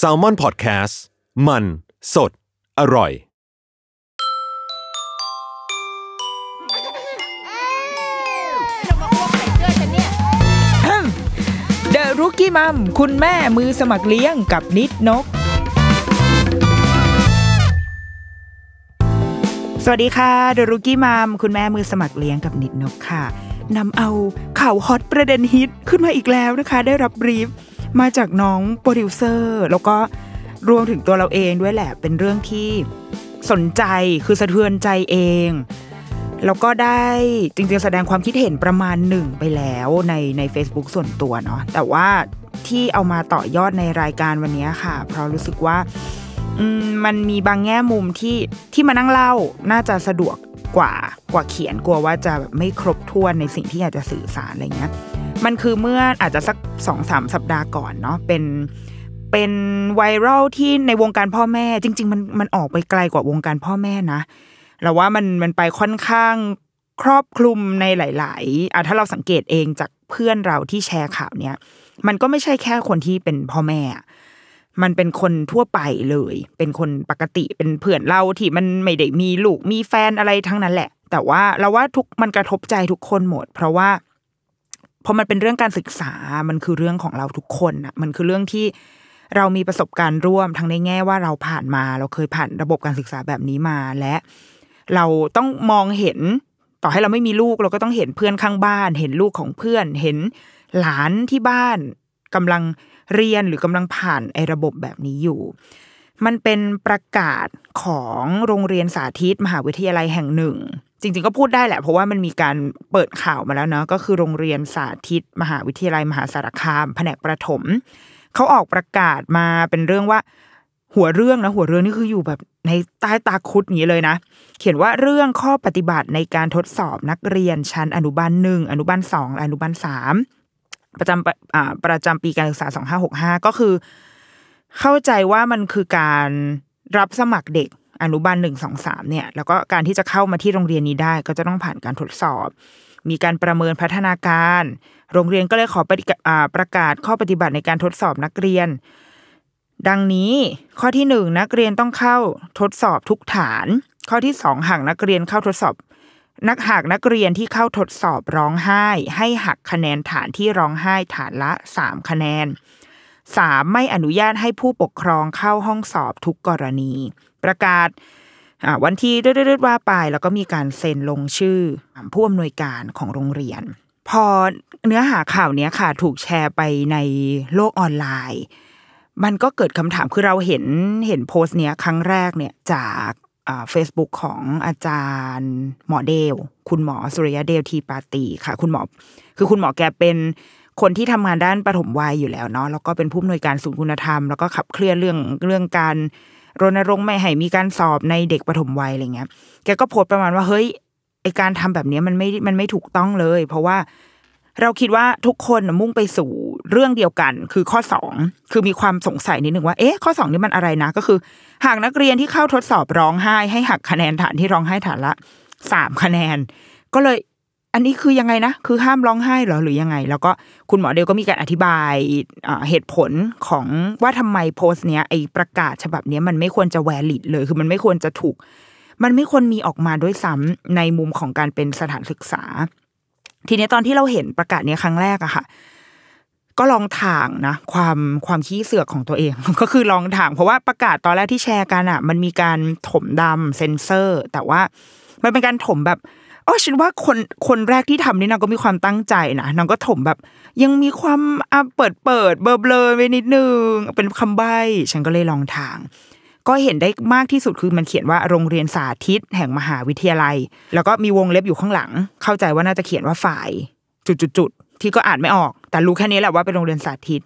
s a l ม o n PODCAST มัน สด อร่อยเดอรุกี้มัมคุณแม่มือสมัครเลี้ยงกับนิดนก สวัสดีค่ะเดอรุกี้มัมคุณแม่มือสมัครเลี้ยงกับนิดนกค่ะนำเอาข่าวฮอตประเด็นฮิตขึ้นมาอีกแล้วนะคะได้รับบรีฟมาจากน้องโปรดิวเซอร์ แล้วก็รวมถึงตัวเราเองด้วยแหละ เป็นเรื่องที่สนใจคือสะเทือนใจเอง แล้วก็ได้จริง ๆ แสดงความคิดเห็นประมาณหนึ่งไปแล้วในใน Facebook ส่วนตัวเนาะแต่ว่าที่เอามาต่อยอดในรายการวันนี้ค่ะ เพราะรู้สึกว่ามันมีบางแง่มุมที่ที่มานั่งเล่าน่าจะสะดวกกว่ากว่าเขียนกลัวว่าจะไม่ครบถ้วนในสิ่งที่อยากจะสื่อสารอะไรเงี้ยมันคือเมื่ออาจจะสักสองสามสัปดาห์ก่อนเนาะเป็นเป็นไวรัลที่ในวงการพ่อแม่จริงๆมันมันออกไปไกลกว่าวงการพ่อแม่นะเราว่ามันมันไปค่อนข้างครอบคลุมในหลาย ๆอ่ะถ้าเราสังเกตเองจากเพื่อนเราที่แชร์ข่าวเนี้ยมันก็ไม่ใช่แค่คนที่เป็นพ่อแม่มันเป็นคนทั่วไปเลย เป็นคนปกติ เป็นเพื่อนเรา ที่มันไม่ได้มีลูก มีแฟนอะไรทั้งนั้นแหละ แต่ว่าเราว่าทุกมันกระทบใจทุกคนหมด เพราะว่าพอมันเป็นเรื่องการศึกษา มันคือเรื่องของเราทุกคนอะมันคือเรื่องที่เรามีประสบการณ์ร่วม ทั้งในแง่ว่าเราผ่านมา เราเคยผ่านระบบการศึกษาแบบนี้มา และ เราต้องมองเห็นต่อให้เราไม่มีลูกเราก็ต้องเห็นเพื่อนข้างบ้าน เห็นลูกของเพื่อน เห็นหลานที่บ้านกำลังเรียนหรือกำลังผ่านไอ้ระบบแบบนี้อยู่ มันเป็นประกาศของโรงเรียนสาธิต มหาวิทยาลัยแห่งหนึ่ง จริง ๆก็พูดได้แหละ เพราะว่ามันมีการเปิดข่าวมาแล้วเนาะ ก็คือโรงเรียนสาธิต มหาวิทยาลัย มหาสารคาม แผนกประถมเขาออกประกาศมาเป็นเรื่องว่า หัวเรื่องนะหัวเรื่องนี่คืออยู่แบบในใต้ตาคุดนี้เลยนะ เขียนว่าเรื่องข้อปฏิบัติในการทดสอบนักเรียนชั้นอนุบาลหนึ่งอนุบาลสองอนุบาลสามประจำประจำปีการศึกษา 2565 ก็คือ เข้าใจว่ามันคือการรับสมัครเด็กอนุบาลหนึ่งสองสามเนี่ยแล้วก็การที่จะเข้ามาที่โรงเรียนนี้ได้ ก็จะต้องผ่านการทดสอบ มีการประเมินพัฒนาการ โรงเรียนก็เลยขอปประกาศข้อปฏิบัติในการทดสอบนักเรียน ดังนี้ข้อที่หนึ่งนักเรียนต้องเข้าทดสอบทุกฐาน ข้อที่สองหางนักเรียนเข้าทดสอบนักหากนักเรียนที่เข้าทดสอบร้องไห้ ให้หักคะแนนฐานที่ร้องไห้ฐานละ 3 คะแนน 3. ไม่อนุญาตให้ผู้ปกครองเข้าห้องสอบทุกกรณี ประกาศวันที่เรื่อยๆว่าไปแล้วก็มีการเซ็นลงชื่อผู้อำนวยการของโรงเรียน พอเนื้อหาข่าวนี้ค่ะถูกแชร์ไปในโลกออนไลน์ มันก็เกิดคำถามคือเราเห็นเห็นโพสต์เนี้ยครั้งแรกเนี่ยจากเฟซบุ๊กของอาจารย์หมอเดวคุณหมอสุริยะเดวทีปาตีค่ะ คุณหมอ คือคุณหมอแกเป็นคนที่ทำงานด้านปฐมวัยอยู่แล้วเนาะ แล้วก็เป็นผู้อำนวยการศูนย์คุณธรรม แล้วก็ขับเคลื่อนเรื่องเรื่องการรณรงค์ไม่ให้มีการสอบในเด็กปฐมวัยอะไรเงี้ย แกก็โพสประมาณว่า เฮ้ย ไอการทำแบบนี้มันไม่ มันไม่ถูกต้องเลย เพราะว่าเราคิดว่าทุกคนมุ่งไปสู่เรื่องเดียวกันคือข้อสองคือมีความสงสัยนิดหนึ่งว่าเอ๊ะข้อสองนี่มันอะไรนะ ก็คือ หากนักเรียนที่เข้าทดสอบร้องไห้ให้หักคะแนนฐานที่ร้องไห้ฐานละสามคะแนนก็เลยอันนี้คือยังไงนะ คือห้ามร้องไห้หรอหรือยังไง แล้วก็คุณหมอเดลก็มีการอธิบายเหตุผลของว่าทำไมโพสต์เนี้ยไอประกาศฉบับเนี้ยมันไม่ควรจะแวลิดเลย คือมันไม่ควรจะถูก มันไม่ควรมีออกมาด้วยซ้ำในมุมของการเป็นสถานศึกษาทีนี้ตอนที่เราเห็นประกาศนี้ครั้งแรกอะค่ะ ก็ลองถางนะความความขี้เสือกของตัวเอง ก็คือลองถาง เพราะว่าประกาศตอนแรกที่แชร์กันอะมันมีการถมดำเซนเซอร์ แต่ว่า มันเป็นการถมแบบอ๋อฉันว่าคนคนแรกที่ทำนี่นางก็มีความตั้งใจนะนางก็ถมแบบ ยังมีความอเปิดเปิด เบลอเบลอไปนิดนึง เป็นคำใบ้ฉันก็เลยลองถางก็เห็นได้มากที่สุดคือมันเขียนว่าโรงเรียนสาธิตแห่งมหาวิทยาลัย แล้วก็มีวงเล็บอยู่ข้างหลัง เข้าใจว่าน่าจะเขียนว่าฝ่าย จุดๆที่ก็อ่านไม่ออก แต่รู้แค่นี้แหละว่าเป็นโรงเรียนสาธิต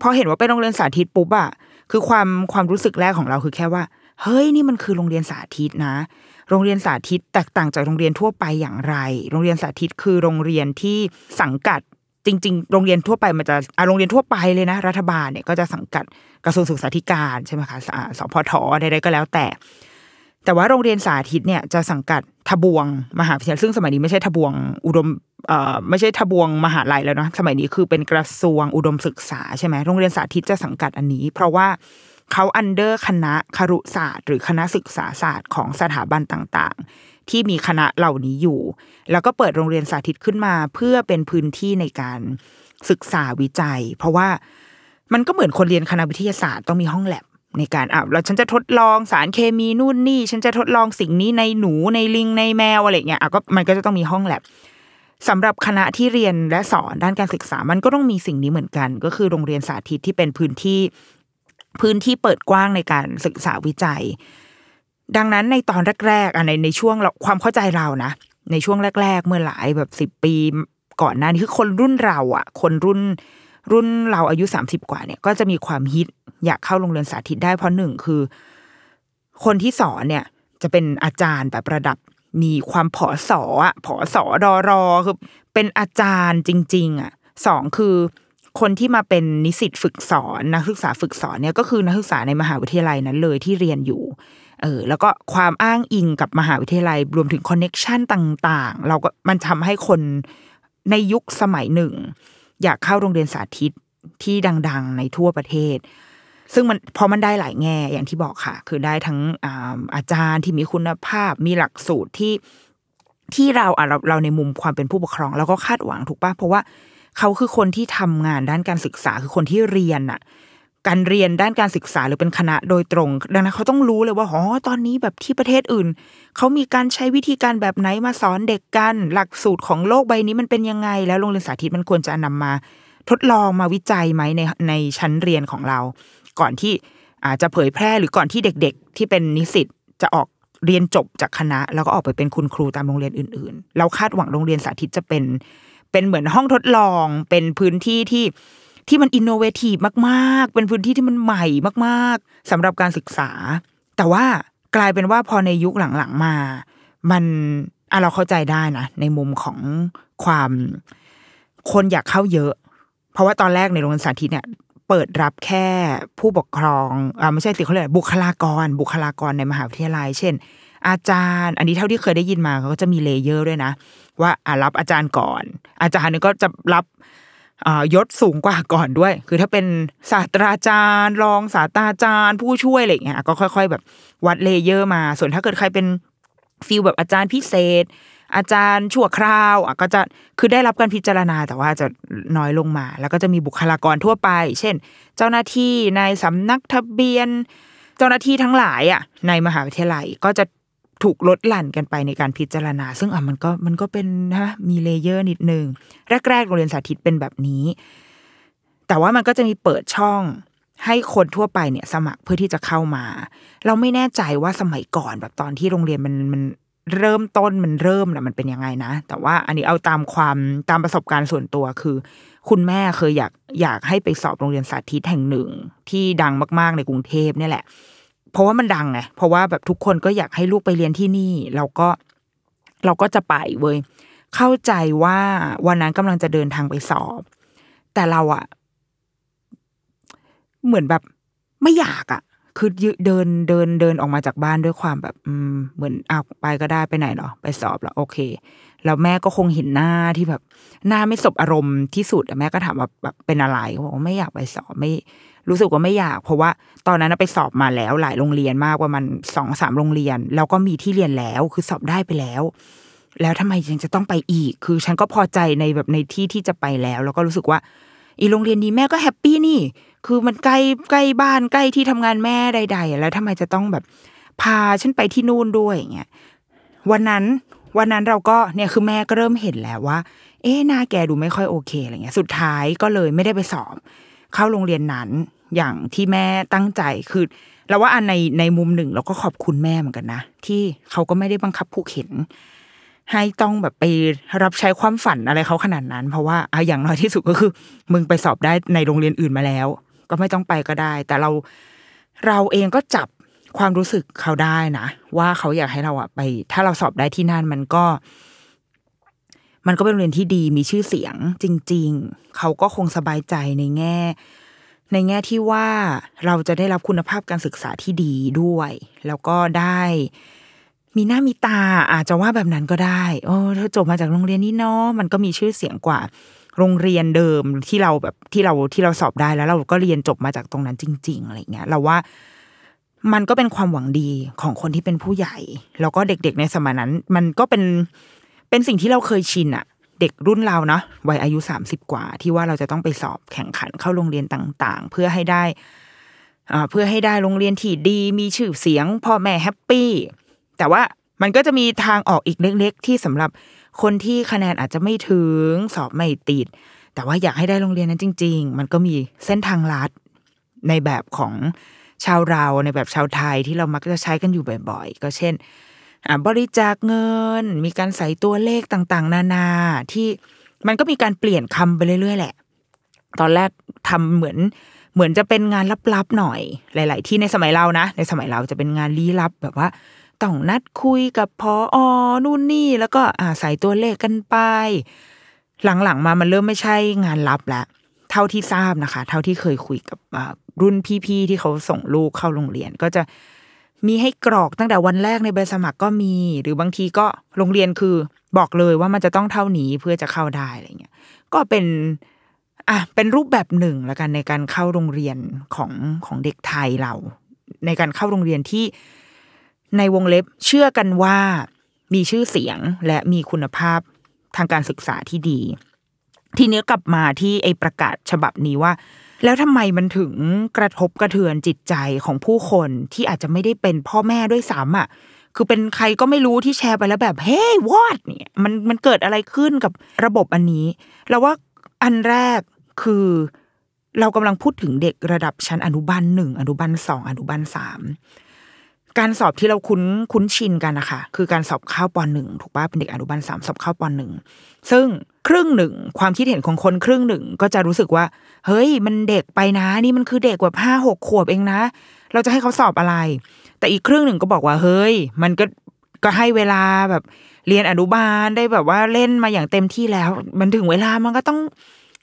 พอเห็นว่าเป็นโรงเรียนสาธิตปุ๊บอะคือความความรู้สึกแรกของเราคือแค่ว่าเฮ้ยนี่มันคือโรงเรียนสาธิตนะ โรงเรียนสาธิตแตกต่างจากโรงเรียนทั่วไปอย่างไร โรงเรียนสาธิตคือโรงเรียนที่สังกัดจริงๆ โรงเรียนทั่วไปมันจะโรงเรียนทั่วไปเลยนะ รัฐบาลเนี่ยก็จะสังกัดกระทรวงศึกษาธิการใช่ไหมคะสพทใดๆก็แล้วแต่ แต่ว่าโรงเรียนสาธิตเนี่ย จะสังกัดทบวงมหาวิทยาลัยซึ่งสมัยนี้ไม่ใช่ทบวงอุดมเอ่อไม่ใช่ทบวงมหาลัยแล้วเนาะสมัยนี้คือเป็นกระทรวงอุดมศึกษาใช่ไหมโรงเรียนสาธิตจะสังกัดอันนี้เพราะว่าเขาอันเดอร์คณะครุศาสตร์ หรือคณะศึกษาศาสตร์ของสถาบันต่าง ๆที่มีคณะเหล่านี้อยู่ แล้วก็เปิดโรงเรียนสาธิตขึ้นมา เพื่อเป็นพื้นที่ในการศึกษาวิจัย เพราะว่ามันก็เหมือนคนเรียนคณะวิทยาศาสตร์ต้องมีห้องแลบในการอ่ะเราฉันจะทดลองสารเคมีนู่นนี่ ฉันจะทดลองสิ่งนี้ในหนูในลิงในแมวอะไรเงี้ย อ่ะก็มันก็จะต้องมีห้องแลบสำหรับคณะที่เรียนและสอนด้านการศึกษา มันก็ต้องมีสิ่งนี้เหมือนกัน ก็คือโรงเรียนสาธิตที่เป็นพื้นที่พื้นที่เปิดกว้างในการศึกษาวิจัยดังนั้นในตอนแรกๆในในช่วงความเข้าใจเรานะ ในช่วงแรก ๆ เมื่อหลายแบบสิบปีก่อนหน้านี้คือคนรุ่นเราอ่ะ คนรุ่น รุ่นเราอายุสสามิบกว่าเนี่ยก็จะมีความฮิตอยากเข้าโรงเรียนสาธิตได้ เพราะหนึ่งคือ คนที่สอนเนี่ยจะเป็นอาจารย์แบบระดับมีความผอสออะผอสอดอรอคือเป็นอาจารย์จริง ๆ อ่ะสองคือคนที่มาเป็นนิสิตฝึกสอนนักศึกษาฝึกสอนเนี่ยก็คือนักศึกษาในมหาวิทยาลัยนั้นเลยที่เรียนอยู่เออแล้วก็ความอ้างอิงกับมหาวิทยาลัยรวมถึงคอนเน็ชันต่าง ๆ เราก็มันทำให้คนในยุคสมัยหนึ่ง อยากเข้าโรงเรียนสาธิตที่ดัง ๆ ในทั่วประเทศ ซึ่งมันพอมันได้หลายแง่อย่างที่บอกค่ะ คือได้ทั้งอาจารย์ที่มีคุณภาพ มีหลักสูตรที่ที่เราอ่ะเราเราในมุมความเป็นผู้ปกครองเราก็คาดหวังถูกป่ะ เพราะว่าเขาคือคนที่ทำงานด้านการศึกษาคือคนที่เรียนอะการเรียนด้านการศึกษาหรือเป็นคณะโดยตรง ดังนั้นเขาต้องรู้เลยว่าอ๋อตอนนี้แบบที่ประเทศอื่น เขามีการใช้วิธีการแบบไหนมาสอนเด็กกัน หลักสูตรของโลกใบนี้มันเป็นยังไง แล้วโรงเรียนสาธิตมันควรจะนำมา ทดลองมาวิจัยไหมในในชั้นเรียนของเรา ก่อนที่อาจจะเผยแพร่หรือก่อนที่เด็ก ๆ ที่เป็นนิสิตจะออกเรียนจบจากคณะ แล้วก็ออกไปเป็นคุณครูตามโรงเรียนอื่น ๆ เราคาดหวังโรงเรียนสาธิตจะเป็นเป็นเหมือนห้องทดลองเป็นพื้นที่ที่ที่มันอินโนเวทีฟมาก ๆ เป็นพื้นที่ที่มันใหม่มาก ๆ สำหรับการศึกษา แต่ว่ากลายเป็นว่าพอในยุคหลัง ๆ มา มันเราเข้าใจได้นะ ในมุมของความคนอยากเข้าเยอะ เพราะว่าตอนแรกในโรงเรียนสาธิตเนี่ย เปิดรับแค่ผู้ปกครองอ่าไม่ใช่ติเขาเลย บุคลากรบุคลากรในมหาวิทยาลัยเช่น อาจารย์ อันนี้เท่าที่เคยได้ยินมาเขาก็จะมีเลเยอร์ด้วยนะ ว่าอ่ารับอาจารย์ก่อน อาจารย์นี่ก็จะรับยศสูงกว่าก่อนด้วย คือถ้าเป็นศาสตราจารย์รองศาสตราจารย์ ผู้ช่วยอะไรเงี้ยก็ค่อย ๆ แบบวัดเลเยอร์มา ส่วนถ้าเกิดใครเป็นฟีลแบบอาจารย์พิเศษ อาจารย์ชั่วคราวอ่ะก็จะคือได้รับการพิจารณาแต่ว่าจะน้อยลงมา แล้วก็จะมีบุคลากรทั่วไป เช่น เจ้าหน้าที่ในสำนักทะเบียนเจ้าหน้าที่ทั้งหลายอ่ะในมหาวิทยาลัยก็จะถูกลดหลั่นกันไปในการพิจารณา ซึ่งอ่ะมันก็มันก็เป็นนะมีเลเยอร์นิดนึง แรกๆโรงเรียนสาธิตเป็นแบบนี้ แต่ว่ามันก็จะมีเปิดช่องให้คนทั่วไปเนี่ย สมัครเพื่อที่จะเข้ามา เราไม่แน่ใจว่าสมัยก่อนแบบตอนที่โรงเรียนมันมันเริ่มต้นมันเริ่มนะมันเป็นยังไงนะ แต่ว่าอันนี้เอาตามความตามประสบการณ์ส่วนตัวคือ คุณแม่เคยอยากอยากให้ไปสอบโรงเรียนสาธิตแห่งหนึ่ง ที่ดังมากๆในกรุงเทพเนี่ยแหละเพราะว่ามันดังไง เพราะว่าแบบทุกคนก็อยากให้ลูกไปเรียนที่นี่ เราก็ เราก็จะไปเว้ย เข้าใจว่าวันนั้นกำลังจะเดินทางไปสอบ แต่เราอะเหมือนแบบไม่อยากอะคือเดินเดินเดินออกมาจากบ้านด้วยความแบบอืมเหมือนเอาไปก็ได้ไปไหนเนาะไปสอบแล้วโอเค แล้วแม่ก็คงเห็นหน้าที่แบบหน้าไม่สบอารมณ์ที่สุดแม่ก็ถามว่าแบบเป็นอะไรบอกว่าไม่อยากไปสอบไม่รู้สึกว่าไม่อยาก เพราะว่าตอนนั้นไปสอบมาแล้ว หลายโรงเรียนมากว่ามันสองสามโรงเรียนแล้วก็มีที่เรียนแล้วคือสอบได้ไปแล้ว แล้วทำไมยังจะต้องไปอีก คือฉันก็พอใจในแบบในที่ที่จะไปแล้ว แล้วก็รู้สึกว่าอีโรงเรียนนี้แม่ก็แฮปปี้นี่ คือมันใกล้ใกล้บ้านใกล้ที่ทำงานแม่ใดๆแล้ว ทำไมจะต้องแบบพาฉันไปที่นู่นด้วยอย่างเงี้ยวันนั้นวันนั้นเราก็เนี่ยคือแม่ก็เริ่มเห็นแล้วว่า เอ๊ะหน้าแกดูไม่ค่อยโอเคอะไรเงี้ยสุดท้ายก็เลยไม่ได้ไปสอบเข้าโรงเรียนนั้นอย่างที่แม่ตั้งใจคือเราว่าอันในในมุมหนึ่งเราก็ขอบคุณแม่เหมือนกันนะที่เขาก็ไม่ได้บังคับผู้เข็น ให้ต้องแบบไปรับใช้ความฝันอะไรเขาขนาดนั้น เพราะว่าอะอย่างน้อยที่สุดก็คือ มึงไปสอบได้ในโรงเรียนอื่นมาแล้ว ก็ไม่ต้องไปก็ได้ แต่เราเราเองก็จับความรู้สึกเขาได้นะว่าเขาอยากให้เราอะไป ถ้าเราสอบได้ที่นั่นมันก็มันก็เป็นโรงเรียนที่ดีมีชื่อเสียงจริง ๆ เขาก็คงสบายใจในแง่ ในแง่ที่ว่าเราจะได้รับคุณภาพการศึกษาที่ดีด้วย แล้วก็ได้ มีหน้ามีตาอาจจะว่าแบบนั้นก็ได้ โอ้ถ้าจบมาจากโรงเรียนนี้เนาะมันก็มีชื่อเสียงกว่า โรงเรียนเดิมที่เราแบบที่เราที่เราสอบได้แล้วเราก็เรียนจบมาจากตรงนั้นจริง ๆอะไรเงี้ยเราว่ามันก็เป็นความหวังดีของคนที่เป็นผู้ใหญ่แล้วก็เด็กๆในสมัยนั้น มันก็เป็นเป็นสิ่งที่เราเคยชินอะเด็กรุ่นเราเนาะวัยอายุสามสิบกว่า ที่ว่าเราจะต้องไปสอบแข่งขันเข้าโรงเรียนต่างๆ เพื่อให้ได้อ่าเพื่อให้ได้โรงเรียนที่ดีมีชื่อเสียง พ่อแม่แฮปปี้แต่ว่ามันก็จะมีทางออกอีกเล็กๆ ที่สำหรับคนที่คะแนนอาจจะไม่ถึงสอบไม่ติด แต่ว่าอยากให้ได้โรงเรียนนั้นจริง ๆ มันก็มีเส้นทางลัดในแบบของชาวเราในแบบชาวไทยที่เรามักจะใช้กันอยู่บ่อยๆก็เช่นบริจาคเงินมีการใส่ตัวเลขต่างๆ นานา ที่มันก็มีการเปลี่ยนคำไปเรื่อยๆแหละตอนแรกทำเหมือนเหมือนจะเป็นงานลับ ๆ หน่อย หลาย ๆ ที่ในสมัยเรานะในสมัยเราจะเป็นงานลี้ลับแบบว่า ต้องนัดคุยกับพออนู่นนี่แล้วก็อ่าใส่ตัวเลขกันไป หลังๆมามันเริ่มไม่ใช่งานลับแล้วเท่าที่ทราบนะคะ เท่าที่เคยคุยกับรุ่นพี่ๆที่เขาส่งลูกเข้าโรงเรียนก็จะมีให้กรอกตั้งแต่วันแรกในใบสมัครก็มี หรือบางทีก็โรงเรียนคือบอกเลยว่ามันจะต้องเท่านี้เพื่อจะเข้าได้อะไรเงี้ย ก็เป็นอ่ะเป็นรูปแบบหนึ่งละกันในการเข้าโรงเรียนของของเด็กไทยเรา ในการเข้าโรงเรียนที่ในวงเล็บเชื่อกันว่ามีชื่อเสียงและมีคุณภาพทางการศึกษาที่ดี ทีนี้กลับมาที่ไอประกาศฉบับนี้ว่าแล้วทำไมมันถึงกระทบกระเทือนจิตใจของผู้คนที่อาจจะไม่ได้เป็นพ่อแม่ด้วยซ้ำอ่ะ คือเป็นใครก็ไม่รู้ที่แชร์ไปแล้วแบบ เฮ้ยวอดเนี่ย มันมันเกิดอะไรขึ้นกับระบบอันนี้ เราว่าอันแรกคือ เรากำลังพูดถึงเด็กระดับชั้นอนุบาลหนึ่งอนุบาลสองอนุบาลสามการสอบที่เราคุ้นคุ้นชินกันนะคะ คือการสอบเข้าปหนึ่งถูกป่ะเป็นเด็กอนุบาลสามสอบเข้าปหนึ่ง ซึ่งครึ่งหนึ่งความคิดเห็นของคนครึ่งหนึ่งก็จะรู้สึกว่า เฮ้ย มันเด็กไปนะ นี่มันคือเด็กแบบห้าหกขวบเองนะเราจะให้เขาสอบอะไร แต่อีกครึ่งหนึ่งก็บอกว่าเฮ้ย มันก็ก็ให้เวลาแบบเรียนอนุบาลได้แบบว่าเล่นมาอย่างเต็มที่แล้ว มันถึงเวลามันก็ต้อง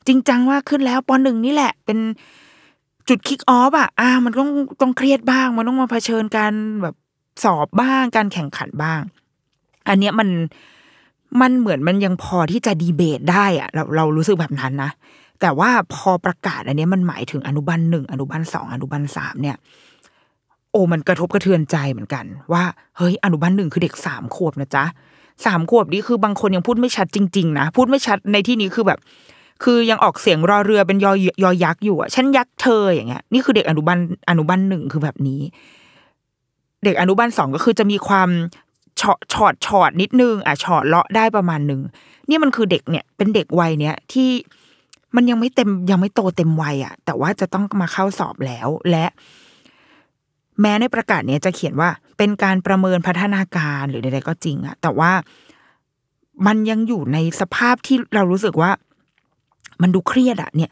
จริงจังมากขึ้นแล้วปหนึ่งนี่แหละ เป็นจุดคิกออฟอ่ะอ่ามันต้องต้องเครียดบ้าง มันต้องมาเผชิญการแบบสอบบ้างการแข่งขันบ้าง อันเนี้ยมันมันเหมือนมันยังพอที่จะดีเบตได้อะเราเรารู้สึกแบบนั้นนะแต่ว่าพอประกาศ อันนี้มันหมายถึงอนุบาลหนึ่งอนุบาลสองอนุบาลสามเนี่ยโอ้มันกระทบกระเทือนใจเหมือนกัน ว่า เฮ้ยอนุบาลหนึ่งคือเด็กสามขวบนะจ๊ะสามขวบนี่คือบางคนยังพูดไม่ชัดจริง ๆนะพูดไม่ชัดในที่นี้คือแบบ คือยังออกเสียงรอเรือเป็นยอยอยักษ์อยู่อ่ะฉันยักษ์เธอ อย่างเงี้ยนี่คือเด็กอนุบาลอนุบาลหนึ่งคือแบบนี้ เด็กอนุบาลสองก็คือจะมีความชอตชอดชอดนิดนึง อ่ะชอดเลาะได้ประมาณหนึ่งนี่มันคือเด็กเนี่ย เป็นเด็กวัยเนี้ยที่มันยังไม่เต็มยังไม่โตเต็มวัยอ่ะแต่ว่าจะต้องมาเข้าสอบแล้ว และ แม้ในประกาศเนี้ย จะเขียนว่าเป็นการประเมินพัฒนาการหรือใดๆก็จริงอ่ะแต่ว่ามันยังอยู่ในสภาพที่เรารู้สึกว่า มันดูเครียดอ่ะเนี่ย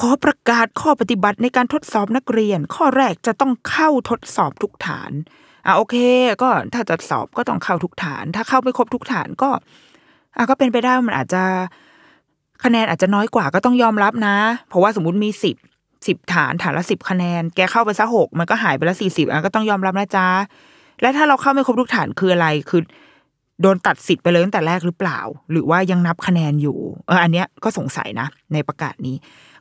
ขอประกาศข้อปฏิบัติในการทดสอบนักเรียน ข้อแรกจะต้องเข้าทดสอบทุกฐานอ่ะโอเค ก็ถ้าจะสอบก็ต้องเข้าทุกฐาน ถ้าเข้าไม่ครบทุกฐานก็อ่ะก็เป็นไปได้มันอาจจะคะแนนอาจจะน้อยกว่าก็ต้องยอมรับนะ เพราะว่าสมมติมีสิบสิบฐานฐานละสิบคะแนน แกเข้าไปซะหกมันก็หายไปละสี่สิบอ่ะก็ต้องยอมรับนะจ๊ะและถ้าเราเข้าไม่ครบทุกฐานคืออะไรคือ โดนตัดสิทธิ์ไปเลยตั้งแต่แรกหรือเปล่า หรือว่ายังนับคะแนนอยู่ เออ อันเนี้ยก็สงสัยนะ ในประกาศนี้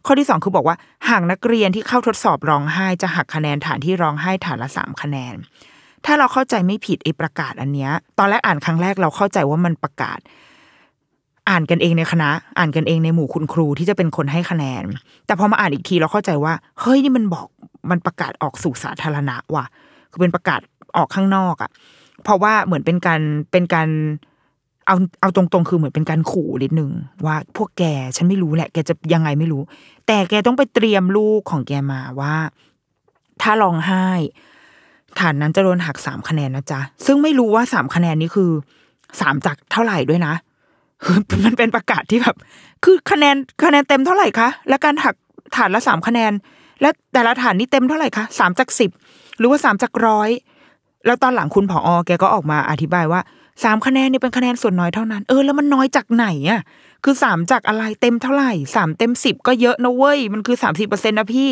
ข้อที่สองคือบอกว่าหากนักเรียนที่เข้าทดสอบร้องไห้จะหักคะแนนฐานที่ร้องไห้ฐานละสามคะแนนถ้าเราเข้าใจไม่ผิดไอ้ประกาศอันเนี้ย ตอนแรกอ่านครั้งแรกเราเข้าใจว่ามันประกาศอ่านกันเองในคณะ อ่านกันเองในหมู่คุณครูที่จะเป็นคนให้คะแนนแต่พอมาอ่านอีกทีเราเข้าใจว่าเฮ้ยนี่มันบอกมันประกาศออกสู่สาธารณะว่ะ คือเป็นประกาศออกข้างนอกอะ่ะ เพราะว่าเหมือนเป็นการเป็นการ เอาเอาตรงๆ คือเหมือนเป็นการขู่นิดนึงว่าพวกแกฉันไม่รู้แหละ แกจะยังไงไม่รู้ แต่แกต้องไปเตรียมลูกของแกมาว่า ถ้าร้องไห้ฐานนั้นจะโดนหักสามคะแนนนะจ๊ะซึ่งไม่รู้ว่าสามคะแนนนี้คือสามจากเท่าไหร่ด้วยนะมันเป็นประกาศที่แบบคือคะแนนคะแนนเต็มเท่าไหร่คะ และการหักฐานละสามคะแนนและแต่ละฐานนี้เต็มเท่าไหร่คะสามจากสิบหรือว่าสามจากร้อยแล้วตอนหลังคุณผออแกก็ออกมาอธิบายว่าสามคะแนนนี่เป็นคะแนนส่วนน้อยเท่านั้นเออแล้วมันน้อยจากไหนอ่ะคือสามจากอะไรเต็มเท่าไหร่สามเต็มสิบก็เยอะนะเว้ยมันคือสามสิบเปอร์เซ็นต์นะพี่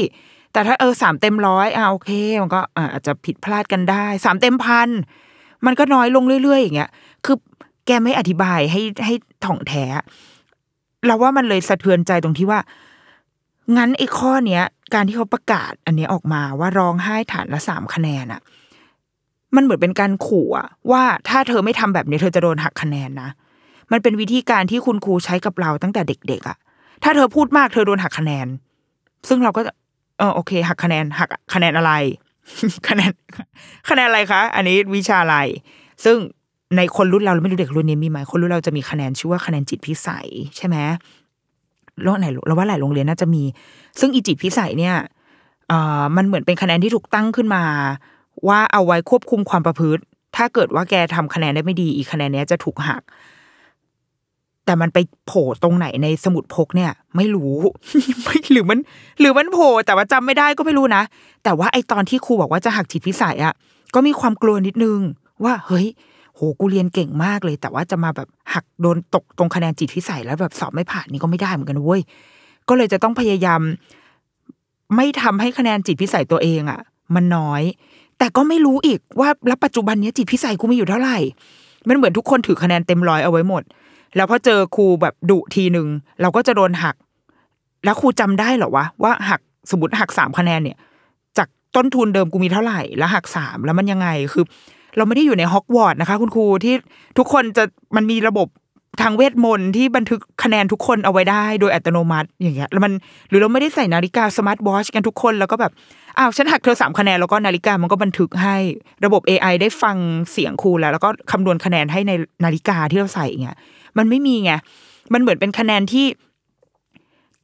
แต่ถ้าเออสามเต็มร้อยอ่าโอเค มันก็อาจจะผิดพลาดกันได้สามเต็มพันมันก็น้อยลงเรื่อย ๆ อย่างเงี้ยคือแกไม่อธิบายให้ให้ถ่องแท้เราว่ามันเลยสะเทือนใจตรงที่ว่างั้นไอ้ข้อเนี้ย การที่เขาประกาศอันนี้ออกมาว่าร้องไห้ฐานละสามคะแนนอะมันเหมือนเป็นการขู่ว่าถ้าเธอไม่ทำแบบนี้ เธอจะโดนหักคะแนนนะมันเป็นวิธีการที่คุณครูใช้กับเราตั้งแต่เด็กๆอะถ้าเธอพูดมากเธอโดนหักคะแนนซึ่งเราก็ออโอเคหักคะแนนหักคะแนนอะไร คะแนน คะแนนอะไรคะอันนี้วิชาอะไรซึ่งในคนรุ่นเราไม่รู้เด็กรุ่นนี้มีไหมคนรุ่นเราจะมีคะแนนชื่อว่าคะแนนจิตพิสัยใช่ไหมโรงไหนเราว่าหลายโรงเรียนน่าจะมี ซึ่งอีจิตพิสัยเนี่ยเอ่อมันเหมือนเป็นคะแนนที่ถูกตั้งขึ้นมา ว่าเอาไว้ควบคุมความประพฤติถ้าเกิดว่าแกทำคะแนนได้ไม่ดีอีกคะแนนนี้จะถูกหักแต่มันไปโผล่ตรงไหนในสมุดพกเนี่ย ไม่รู้ไม่หรือมัน หรือมันโผล่แต่ว่าจำไม่ได้ก็ไม่รู้นะ แต่ว่าไอตอนที่ครูบอกว่าจะหักจิตพิสัยอะ่ะ ก็มีความกลัวนิดนึง ว่าเฮ้ย โหกูเรียนเก่งมากเลย แต่ว่าจะมาแบบหักโดนตกตรงคะแนนจิตพิสัยแล้วแบบสอบไม่ผ่านนี่ก็ไม่ได้เหมือนกันเว้ยก็เลยจะต้องพยายาม ไม่ทำให้คะแนนจิตพิสัยตัวเองอะ่ะ มันน้อย แต่ก็ไม่รู้อีกว่าแล้วปัจจุบันเนี้ยจิตพิสัยกูมีอยู่เท่าไหร่ มันเหมือนทุกคนถือคะแนนเต็มร้อยเอาไว้หมดแล้วพอเจอครูแบบดุทีหนึ่ง เราก็จะโดนหักแล้วครูจำได้เหรอวะ ว่าหักสมมติหักสามคะแนนเนี่ย จากต้นทุนเดิมกูมีเท่าไหร่ แล้วหักสามแล้วมันยังไงคือเราไม่ได้อยู่ในฮอกวอตส์นะคะคุณครูที่ทุกคนจะมันมีระบบทางเวทมนต์ที่บันทึกคะแนนทุกคนเอาไว้ได้โดยอัตโนมัติ อย่างเงี้ย แล้วมันหรือเราไม่ได้ใส่นาฬิกาสมาร์ทวอชกันทุกคนแล้วก็แบบอ้าวฉันหักเธอสามคะแนนแล้วก็นาฬิกามันก็บันทึกให้ระบบ AI ได้ฟังเสียงครูแล้วแล้วก็คำนวณคะแนนให้ในนาฬิกาที่เราใส่เงี้ยมันไม่มีไง มันเหมือนเป็นคะแนนที่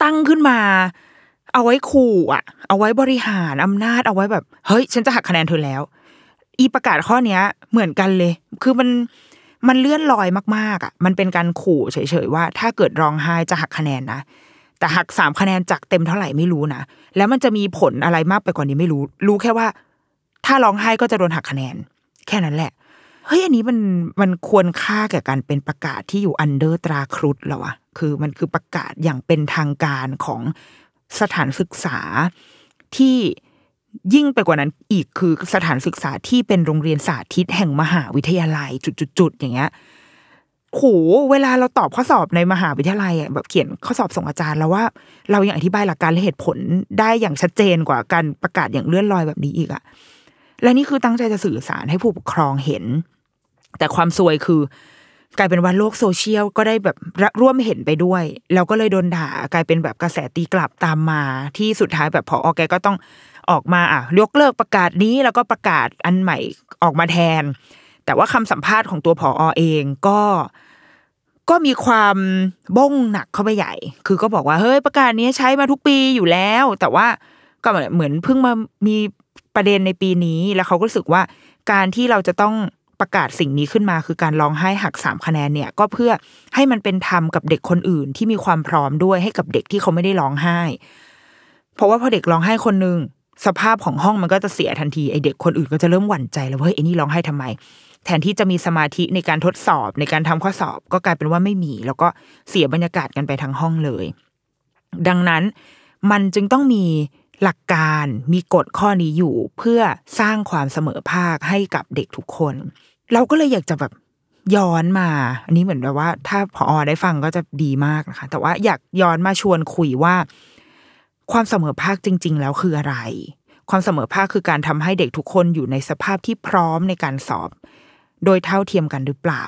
ตั้งขึ้นมา เอาไว้ขู่อ่ะ เอาไว้บริหารอำนาจ เอาไว้แบบเฮ้ย ฉันจะหักคะแนนเธอแล้ว อีประกาศข้อเนี้ย เหมือนกันเลย คือมันมันเลื่อนลอยมากๆ อ่ะ มันเป็นการขู่เฉยๆว่าถ้าเกิดร้องไห้จะหักคะแนนนะ แต่หักสามคะแนนจากเต็มเท่าไหร่ไม่รู้นะ แล้วมันจะมีผลอะไรมากไปกว่านี้ไม่รู้ รู้แค่ว่า ถ้าร้องไห้ก็จะโดนหักคะแนน แค่นั้นแหละเฮ้ยอันนี้มันมันควรค่ากับการเป็นประกาศที่อยู่อันเดอร์ตราครุฑหรอวะคือมันคือประกาศอย่างเป็นทางการของสถานศึกษาที่ยิ่งไปกว่านั้นอีกคือสถานศึกษาที่เป็นโรงเรียนสาธิตแห่งมหาวิทยาลัย จุดๆอย่างเงี้ยโหเวลาเราตอบข้อสอบในมหาวิทยาลัยแบบเขียนข้อสอบส่งอาจารย์แล้วว่า เรายังอธิบายหลักการและเหตุผลได้อย่างชัดเจนกว่าการประกาศอย่างเลื่อนลอยแบบนี้อีกอะและนี่คือตั้งใจจะสื่อสารให้ผู้ปกครองเห็นแต่ความซวยคือ กลายเป็นว่าโลกโซเชียลก็ได้แบบร่วมเห็นไปด้วย แล้วก็เลยโดนด่ากลายเป็นแบบกระแสตีกลับตามมา ที่สุดท้ายแบบพอออแกก็ต้องออกมาอ่ะยกเลิกประกาศนี้แล้วก็ประกาศอันใหม่ออกมาแทน แต่ว่าคำสัมภาษณ์ของตัวผออเองก็ ก็มีความบ้งหนักเข้าไปใหญ่ คือก็บอกว่าเฮ้ยประกาศนี้ใช้มาทุกปีอยู่แล้ว แต่ว่าก็เหมือนเพิ่งมามีประเด็นในปีนี้ แล้วเขาก็รู้สึกว่าการที่เราจะต้องประกาศสิ่งนี้ขึ้นมาคือการร้องไห้หักสามคะแนนเนี่ย ก็เพื่อให้มันเป็นธรรมกับเด็กคนอื่นที่มีความพร้อมด้วยให้กับเด็กที่เขาไม่ได้ร้องไห้ เพราะว่าพอเด็กร้องไห้คนหนึ่งสภาพของห้องมันก็จะเสียทันทีไอเด็กคนอื่นก็จะเริ่มหวั่นใจแล้วว่าเฮ้ยไอนี่ร้องไห้ทำไมแทนที่จะมีสมาธิในการทดสอบในการทำข้อสอบก็กลายเป็นว่าไม่มี แล้วก็เสียบรรยากาศกันไปทั้งห้องเลย ดังนั้นมันจึงต้องมีหลักการมีกฎข้อนี้อยู่เพื่อสร้างความเสมอภาคให้กับเด็กทุกคนเราก็เลยอยากจะแบบย้อนมา อันนี้เหมือนแบบว่าถ้าพอได้ฟังก็จะดีมากนะคะ แต่ว่าอยากย้อนมาชวนคุยว่า ความเสมอภาคจริง ๆ แล้วคืออะไร ความเสมอภาคคือการทำให้เด็กทุกคนอยู่ในสภาพที่พร้อมในการสอบ โดยเท่าเทียมกันหรือเปล่า